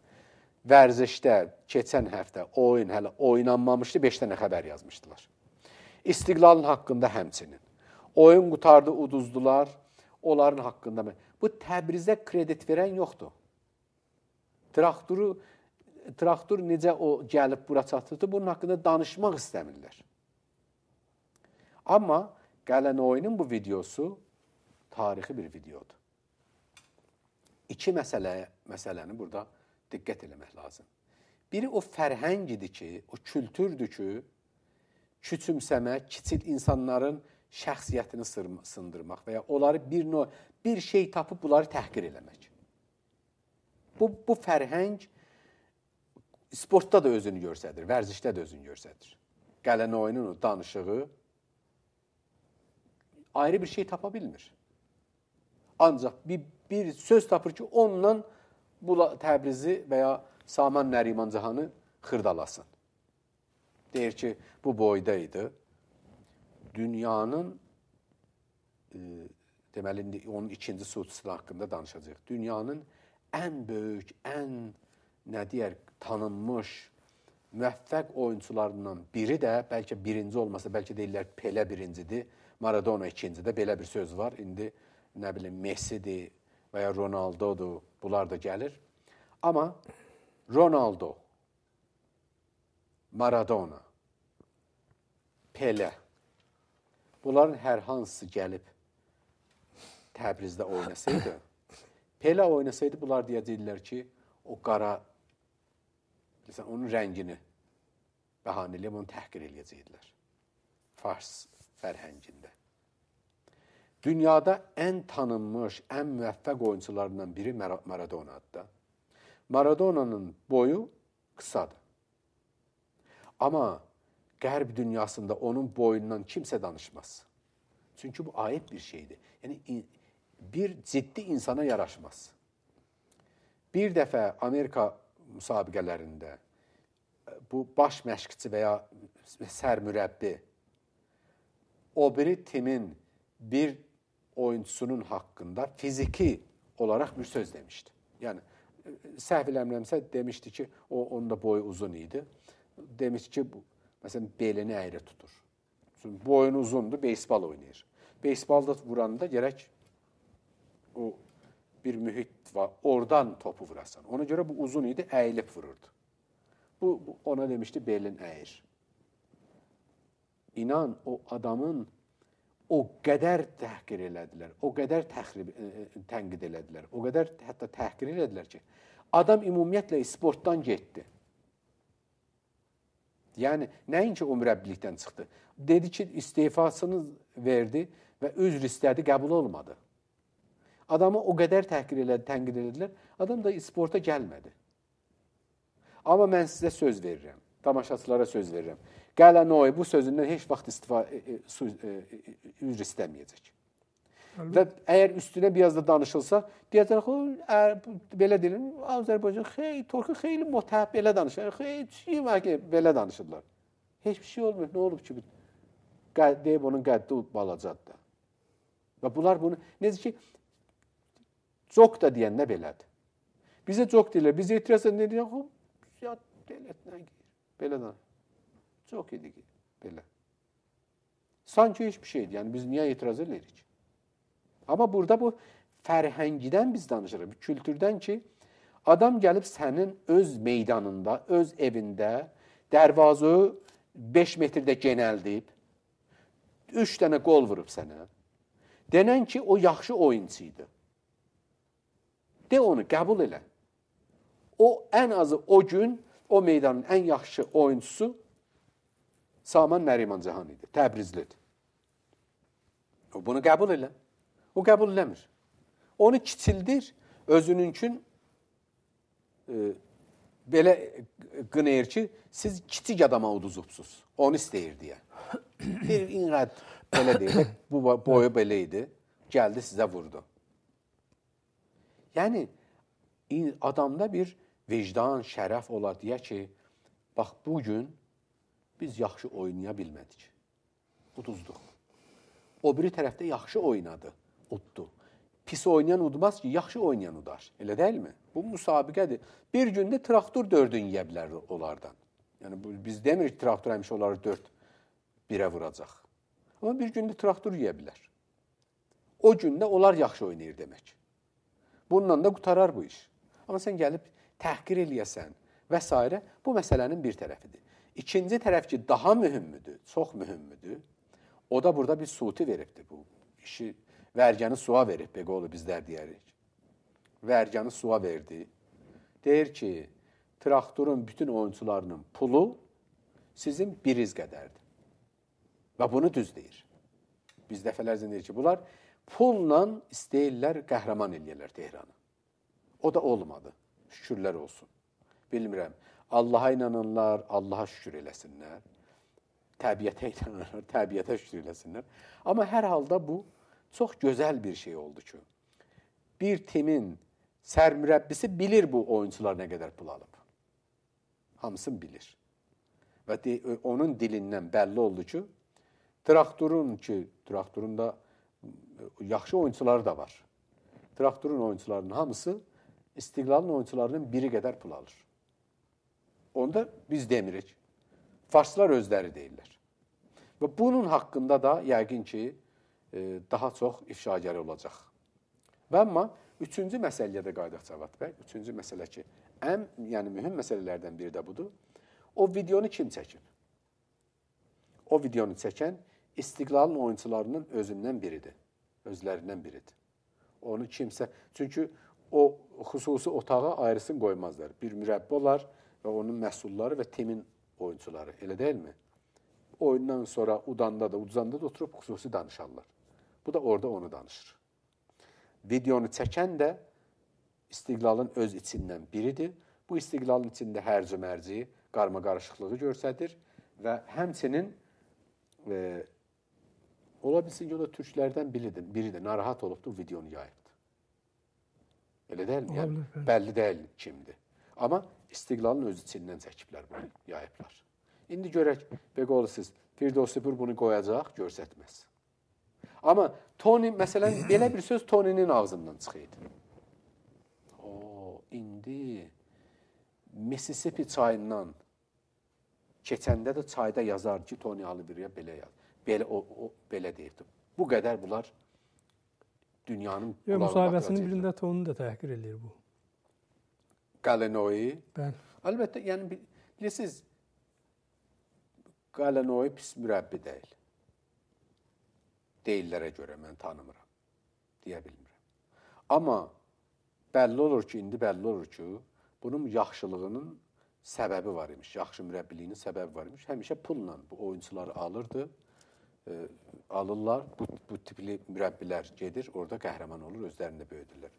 Vərzişdə keçən həftə oyun hələ oynanmamışdı, 5 dənə xəbər yazmışdılar. İstiqlalın haqqında həmçinin. Oyun qutardı, uduzdular. Onların haqqında Bu Təbrizə kredit verən yoxdur. Trakturu traktor necə o gəlib bura çatırdı, bunun haqqında danışmaq istəmirlər. Amma Qələnoyunun bu videosu tarixi bir videodur. İki məsələyə, məsələni burada diqqət eləmək lazım. Biri o fərhəng idi ki, o kültürdür ki, küçümsəmək, kiçil insanların şəxsiyyətini sındırmaq və ya onları bir növ bir şey tapıb bunları təhqir eləmək. Bu, bu fərhəng sportda da özünü görsədir, vərzişdə də özünü görsədir. Qələn oyunun danışığı ayrı bir şey tapa bilmir. Ancaq bir, bir söz tapır ki, onunla bu Təbrizi və ya Saman Nərimancahanı xırdalasın. Deyir ki, bu boyda idi. Dünyanın e, deməli onun ikinci suçusu haqqında danışacağıq. Dünyanın ən böyük, ən nə deyər, tanınmış müvəffəq oyunçularından biri də bəlkə birinci olmasa, bəlkə deyirlər Pele birincidir, Maradona ikincidə belə bir söz var. İndi nə bilim Messi'dir və ya Ronaldo'dur. Bunlar da gəlir. Amma Ronaldo, Maradona, Pele bunların hər hansısı gəlib Təbrizdə oynasaydı, Pela oynasaydı bunlar deyəcəkdilər ki, o qara məsələn onun rəngini bəhanə eləyib onu təhqir eləyəcəkdilər. Fars fərhəngində. Dünyada ən tanınmış, ən müvəffəq oyunçularından biri Mar Maradonadır da. Maradonanın boyu qısadır. Amma qərb dünyasında onun boyundan kimsə danışmaz. Çünki bu ayıb bir şeydir. Yəni bir ciddi insana yaraşmaz. Bir dəfə Amerika müsabiqələrində e, bu baş məşqçi və ya sərmürəbbi o biri timin bir oyunçusunun haqqında fiziki olaraq bir söz demişdi. Yəni e, səhv eləmirəmsə demişdi ki, o onun da boyu uzun idi. Demişdi ki, bu, məsələn belini əyri tutur. Çünki boyun uzundur, beysbal oynayır. Beyzbalda vuranda gərək o bir mühit var. Oradan topu vurasan. Ona göre bu uzun idi, əyilib vururdu. Bu, bu ona demişdi belin əyir. İnan o adamın o qədər təhqir elədilər, o qədər təxrib, e, e, tənqid elədilər, o qədər hətta təhqir elədilər ki, adam ümumiyyətlə sportdan getdi. Yəni nəinki o mürəbbilikdən çıxdı. Dedi ki, istefasını verdi və üzr istədi, qəbul olmadı. Adamı o qədər təhqir elədi, tənqid elədilər. Adam da sporta gəlmədi. Amma mən sizə söz verirəm, tamaşaçılara söz verirəm. Qələnoy bu sözündən heç vaxt istifa e, e, e, üzr istəməyəcək. Əlbət. Və əgər üstünə biraz da danışılsa, deyəcək, "Xo, belə deyim, Azərbaycan xey, Türkü xeyli motəb belə danışır. Xey, şey var ki, belə danışırlar." Heç bir şey olmur. Nə olub ki, deyib onun qəddi balacadır da. Və bunlar bunu necə ki Cok da deyən nə belədir? Bizə cok deyirlər, biz etiraz edirik, yox, ya dövlətlə belə də. Cok idi ki, belə. Sanki heç bir şeydir. Yəni biz niyə etiraz edirik? Amma burada bu fərhəngidən biz danışırıq, kültürdən ki, adam gəlib sənin öz meydanında, öz evində dərvazı 5 metrdə genəldib, 3 dənə qol vurub sənə. Denən ki, o yaxşı oyunçu idi. De onu, qəbul elə. O, ən azı o gün o meydanın ən yaxşı oyuncusu Saman Nəriman Cahan idi, Təbrizlidir. Bunu qəbul elə. O qəbul eləmir. Onu kiçildir, özününkün e, belə qınayır ki, siz kiçik adama uduzubsuz. Onu istəyir deyə. Bir inqat belə deyir, bu boyu belə idi, gəldi sizə vurdu. Yəni adamda bir vicdan, şərəf ola deyə ki, bax bu gün biz yaxşı oynaya bilmədik. Uduzduq. O biri tərəfdə yaxşı oynadı, uddu. Pis oynayan udmaz ki, yaxşı oynayan udar. Elə deyilmi? Bu müsabiqədir. Bir gündə traktor 4-ün yeyə bilər onlardan. Yəni biz demirik traktor həmişə onları 4 1-ə vuracaq. Amma bir gündə traktor yeyə bilər. O gündə onlar yaxşı oynayır demək. Bununla da qutarar bu iş. Amma sən gəlib təhqir eləyəsən və s. bu məsələnin bir tərəfidir. İkinci tərəf ki, daha mühümmüdür, çox mühümmüdür. O da burada bir suti veribdir bu işi. Vərgəni suya verib, beqolu bizlər deyərik. Vərgəni suya verdi. Deyir ki, traktorun bütün oyunçularının pulu sizin biriz qədərdir. Və bunu düz deyir. Biz dəfələrcə deyirik ki, bunlar pulla istəyirlər qəhrəman eləyirlər Tehranı. O da olmadı. Şükürlər olsun. Bilmirəm. Allaha inananlar Allaha şükür eləsinlər. Təbiətə inananlar təbiətə şükür eləsinlər. Amma hər halda bu çox gözəl bir şey oldu ki, bir timin sərmürəbbisi bilir bu oyunçular nə qədər pul alıb. Hamısını bilir. Və de, onun dilindən bəlli oldu ki, traktorun ki, traktorun da yaxşı oyunçuları da var. Traktorun oyunçularının hamısı İstiqlalın oyunçularının biri qədər pul alır. Onda biz demirik. Farslar özləri deyirlər. Və bunun haqqında da yəqin ki, e, daha çox ifşagəri olacaq. Və amma üçüncü məsələyə də qayıdaq Cavad bəy. Üçüncü məsələ ki, ən yəni mühüm məsələlərdən biri də budur. O videonu kim çəkib? O videonu çəkən İstiqlalın oyunçularının özündən biridir özlərindən biridir. Onu kimsə, çünki o xüsusi otağa ayrısını qoymazlar. Bir mürəbbi olar və onun məhsulları və timin oyunçuları, elə deyilmi? Oyundan sonra udanda da, udzanda da oturub xüsusi danışarlar. Bu da orada onu danışır. Videonu çəkən də istiqlalın öz içindən biridir. Bu istiqlalın içində hərci-mərci, qarma-qarışıqlığı göstərir və həmçinin e, Ola bilsin ki o da Türklərdən biridir, biridir. Narahat olubdu, videonu yayıbdı. Elə deyilmi? Yəni, Olabilir. bəlli deyil kimdir. Amma istiqlalın özü Çindən çəkiblər bunu, yayıblar. İndi görək, Beqolu siz, Firdovsipur bunu qoyacaq, görsətməz. Amma Tony, məsələn, belə bir söz Tony'nin ağzından çıxıydı. O, indi Mississippi çayından keçəndə də çayda yazar ki, Tony Alibirya belə yazır belə o, o belə deyirdi. Bu qədər bunlar dünyanın Yo, müsahibəsinin birində Tony da təhqir eləyir bu. Galenoy. Bəli. Əlbəttə, yəni bil bilirsiniz Galenoy pis mürəbbi deyil. Deyillərə görə mən tanımıram. Deyə bilmirəm. Amma bəlli olur ki, indi bəlli olur ki, bunun yaxşılığının səbəbi var imiş. Yaxşı mürəbbiliyinin səbəbi var imiş. Həmişə pulla bu oyunçuları alırdı e, alırlar. Bu, bu tipli mürəbbilər gedir, orada qəhrəman olur, özlərində böyüdürlər.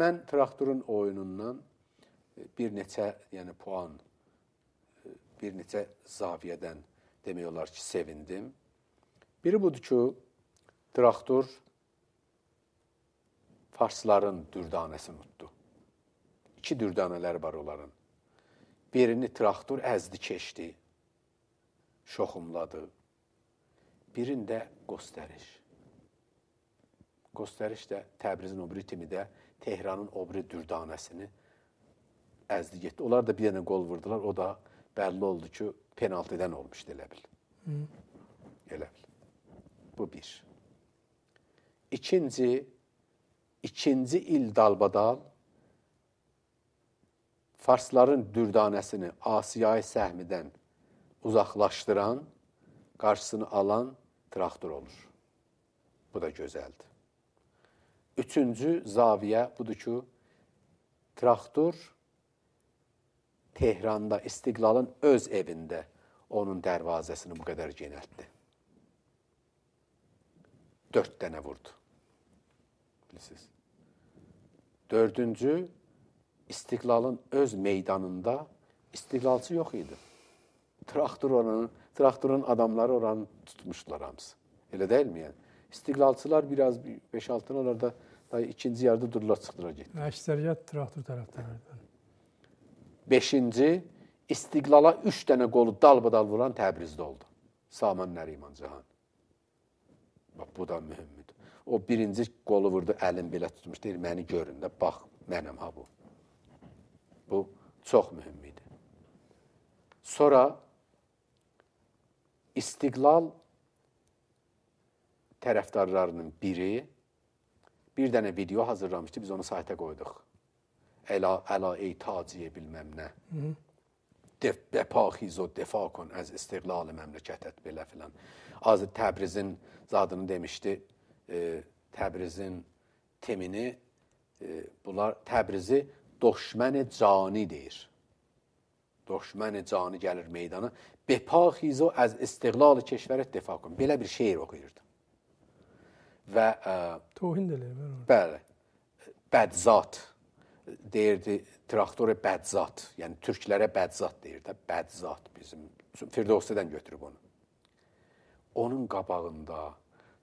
Mən traktorun oyunundan e, bir neçə, yəni puan, e, bir neçə zaviyədən demək olar ki, sevindim. Biri budur ki, traktor farsların dürdanəsini utdu. İki dürdanələr var onların. Birini traktor əzdi keçdi, şoxumladı, birində göstəriş. Göstəriş də Təbrizin obri timidə Tehranın obri dürdanəsini əzdi getdi. Onlar da bir dənə qol vurdular. O da bəlli oldu ki, penaltidən olmuşdu elə bil. Hı. Elə bil. Bu bir. İkinci, ikinci il dalbadal Farsların dürdanəsini Asiyayı səhmidən uzaqlaşdıran, qarşısını alan traktor olur. Bu da gözəldir. Üçüncü zaviyə budur ki, traktor Tehranda İstiqlalın öz evində onun dərvazəsini bu qədər genəltdi. 4 dənə vurdu. Bilirsiniz. Dördüncü İstiqlalın öz meydanında istiqlalçı yox idi. Traktor onun Traktorun adamları oranı tutmuşdular hamısı. Elə deyilmi yəni? İstiqlalçılar biraz 5-6 onlarda da ikinci yarıda durdular çıxdılar getdi. Əksəriyyət traktor tərəfdarlarıdır. 5-ci İstiqlala 3 dənə qolu dalbadal vuran Təbrizdə oldu. Saman Nəriman Cahan. Bax bu da mühümdür. O birinci qolu vurdu, əlim belə tutmuş, deyir məni görün də, bax mənəm ha bu. Bu çox mühüm idi. Sonra İstiqlal tərəfdarlarının biri bir dənə video hazırlamışdı, biz onu saytə qoyduq. Əla əla ey taciyə bilməm nə. Def bəpaxiz o defa kon az istiqlal məmləkətət belə filan. Az Təbrizin zadını demişdi. E, Təbrizin temini e, bunlar Təbrizi düşmən cani deyir. Düşmən cani gəlir meydana bepahxiz və az istiqlal kəşvərət defa qın. Belə bir şeir oxuyurdum. Və Tohin deyirlər. Bəli. Bədzat deyirdi, traktora bədzat, yəni türklərə bədzat deyir də, bədzat bizim Firdovsidən götürüb onu. Onun qabağında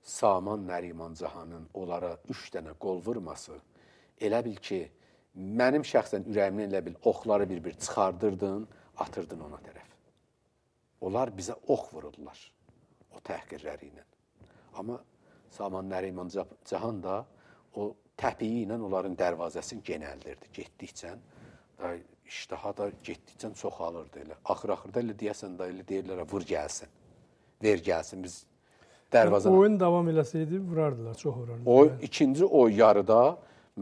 Saman Nərimancahanın onlara 3 dənə qol vurması elə bil ki, mənim şəxsən ürəyimdən elə bil oxları bir-bir çıxardırdın, atırdın ona tərəf. Onlar bizə ox vururdular o təhqirləri ilə. Amma Saman Nəriman Cahan da o təpiyi ilə onların dərvazəsini genəldirdi. Getdikcə iştaha da getdikcə çoxalırdı elə. Axır-axırda elə deyəsən də elə deyirlər vur gəlsin. Ver gəlsin biz dərvazana. Yani oyun davam eləsəydi vurardılar, çox vurardılar. O yəni. ikinci o yarıda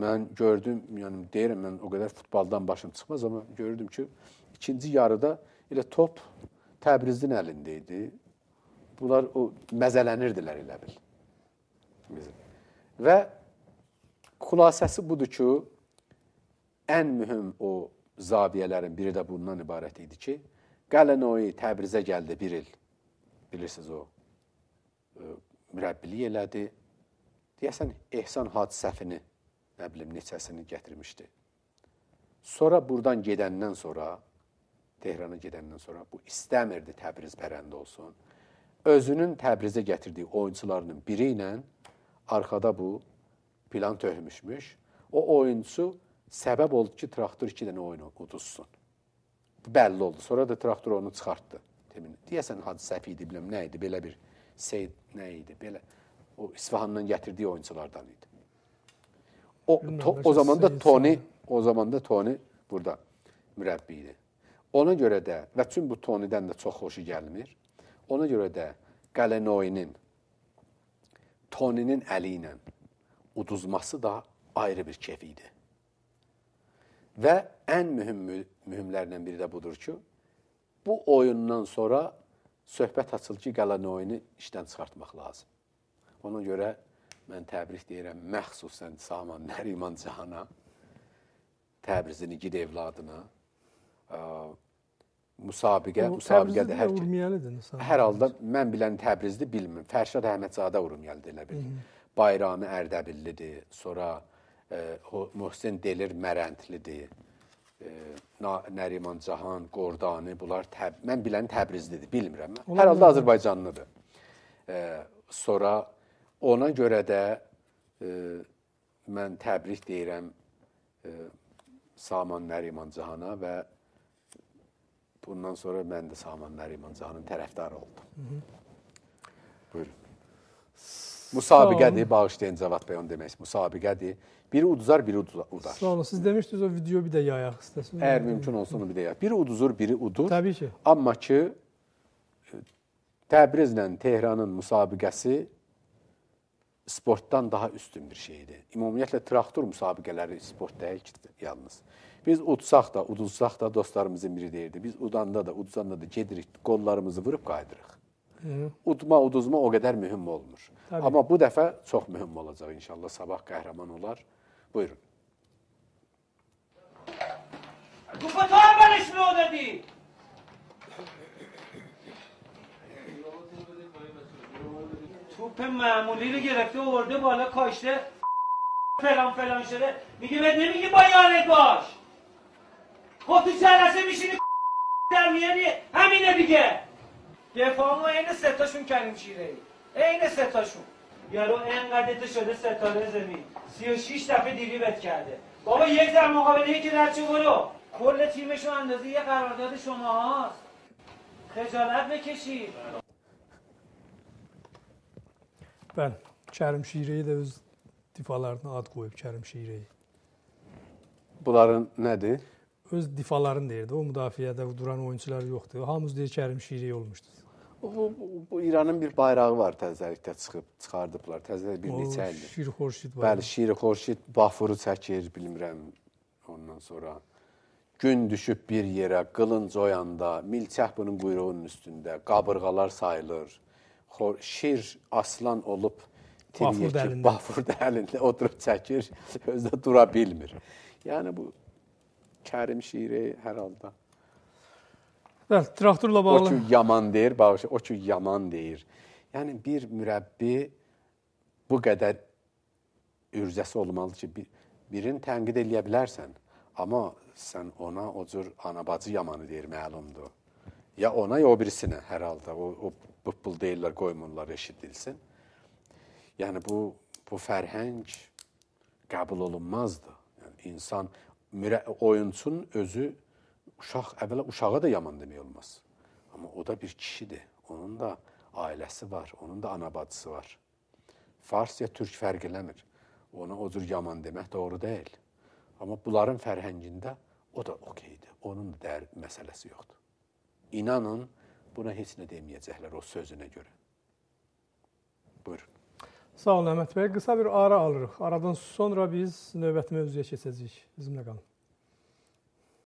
mən gördüm, yəni deyirəm mən o qədər futboldan başım çıxmaz amma gördüm ki, ikinci yarıda elə top Təbrizin əlində idi. Bunlar o məzələnirdilər elə bil. Bizim. Və xülasəsi budur ki, ən mühüm o zabiyələrin biri də bundan ibarət idi ki, Qələnoyi Təbrizə gəldi bir il. Bilirsiniz o e, mürəbbilik elədi. Deyəsən Ehsan hadisəfini, nə bilim neçəsini gətirmişdi. Sonra burdan gedəndən sonra Tehrana gedəndən sonra bu istəmirdi Təbriz pərəndə olsun. Özünün Təbrizə gətirdiyi oyunçularının biri ilə arxada bu plan töhmüşmüş. O oyunçu səbəb oldu ki, traktor 2 dənə oyun uduzsun. Bəlli oldu. Sonra da traktor onu çıxartdı. Demin deyəsən Hacı Səfi idi, bilmirəm nə idi, belə bir Seyid nə idi, belə o İsfahandan gətirdiyi oyunçulardan idi. O to, o zaman da Toni, o zaman da Toni burada mürəbbi idi. Ona görə də və bütün bu Tonidən də çox xoşu gəlmir. Ona görə də Qalenoinin Toninin əli ilə uduzması da ayrı bir keyf idi. Və ən mühüm mühümlərindən biri də budur ki, bu oyundan sonra söhbət açıldı ki, Qalenoyini işdən çıxartmaq lazım. Ona görə mən təbrik deyirəm məxsusən Saman Nəriman Cahana, Təbrizini gid evladına, müsabiqə, müsabiqədir hər kəs. Hər halda mən bilən Təbrizli bilmirəm. Fərşad Əhmədzadə Urmiyəlidir elə bilir. Bayrami Ərdəbillidir, sonra e, Muhsin Delir Mərəndlidir. E, Nəriman Cahan, Qordani, bunlar təb mən bilən Təbrizlidir, bilmirəm. Ola, hər halda Azərbaycanlıdır. E, sonra ona görə də e, mən təbrik deyirəm e, Saman Nəriman Cahana və Bundan sonra mən də Saman Mərimancanın tərəfdarı oldum. Hı -hı. Buyurun. Müsabiqədir, bağışlayın Cavad bəy onu demək. Müsabiqədir. Biri uduzar, biri udar. Sağ olun. Siz demişdiniz o video bir də yayaq istəsin. Əgər mümkün olsa onu bir də yayaq. Biri uduzur, biri udur. Təbii ki. Amma ki e, Təbrizlə Tehranın müsabiqəsi sportdan daha üstün bir şeydir. Ümumiyyətlə traktor müsabiqələri sport deyil ki, yalnız. Biz utsak da, udulsaq da dostlarımızın biri deyirdi. Biz udanda da, udsanda da gedirik, kollarımızı vurup qayıdırıq. Utma, uduzma o kadar mühim olmur. Tabii. Amma bu defa çok mühim olacak inşallah. Sabah kahraman olar. Buyurun. Kupa tamamen o dedi. توپ معمولی رو گرفته آورده بالا falan فلان فلان شده میگه بهت نمیگه با یارت باش خب تو جلسه میشینی در میانی همینه دیگه دفاع ما این ستاشون کریم شیره ای عین ستاشون یارو انقدر تو شده ستاره زمین سی و شیش دفعه دیریبت کرده بابا یک در مقابل یکی در چه برو کل تیمشون اندازه یه قرارداد شما هست خجالت بکشید بله، Kərim ای də öz difalarına ad qoyub Kərim ای Bunların nədir? öz difalarını deyirdi. O müdafiədə duran oyunçular yoxdur. Hamımız deyir Kərim Şiriy olmuşdu. O, bu, bu İranın bir bayrağı var təzəlikdə çıxıb çıxardıblar. Təzəlikdə bir o, neçə ildir. Şir Xorşid var. Bəli, Şir Xorşid Bafuru çəkir, bilmirəm ondan sonra. Gün düşüb bir yerə, qılınc oyanda, milçək bunun quyruğunun üstündə, qabırğalar sayılır. Xor, şir aslan olub Tiriyəki Bafur dəlində oturub çəkir, özdə dura bilmir. Yəni bu Kərim şeiri hər halda. Bəli, traktorla bağlı. O ki yaman deyir, bağışla, o ki yaman deyir. Yəni bir mürəbbi bu qədər ürzəsi olmalı ki, bir, birini tənqid eləyə bilərsən, amma sən ona o cür anabacı yamanı deyir məlumdur. Ya ona ya o birisinə hər halda o, o bu pul deyirlər qoymurlar eşidilsin. Yəni bu bu fərhəng qəbul olunmazdı. Yəni insan oyunçunun özü uşaq əvvəla uşağa da yaman demək olmaz. Amma o da bir kişidir. Onun da ailəsi var, onun da ana bacısı var. Fars ya türk fərq eləmir. Ona o cür yaman demək doğru deyil. Amma bunların fərhəngində o da okeydir. Onun da dər məsələsi yoxdur. İnanın, buna heç nə deməyəcəklər o sözünə görə. Buyurun. Sağ olun Əhməd bəy. Qısa bir ara alırıq. Aradan sonra biz növbəti mövzuya keçəcəyik. Bizimlə qalın.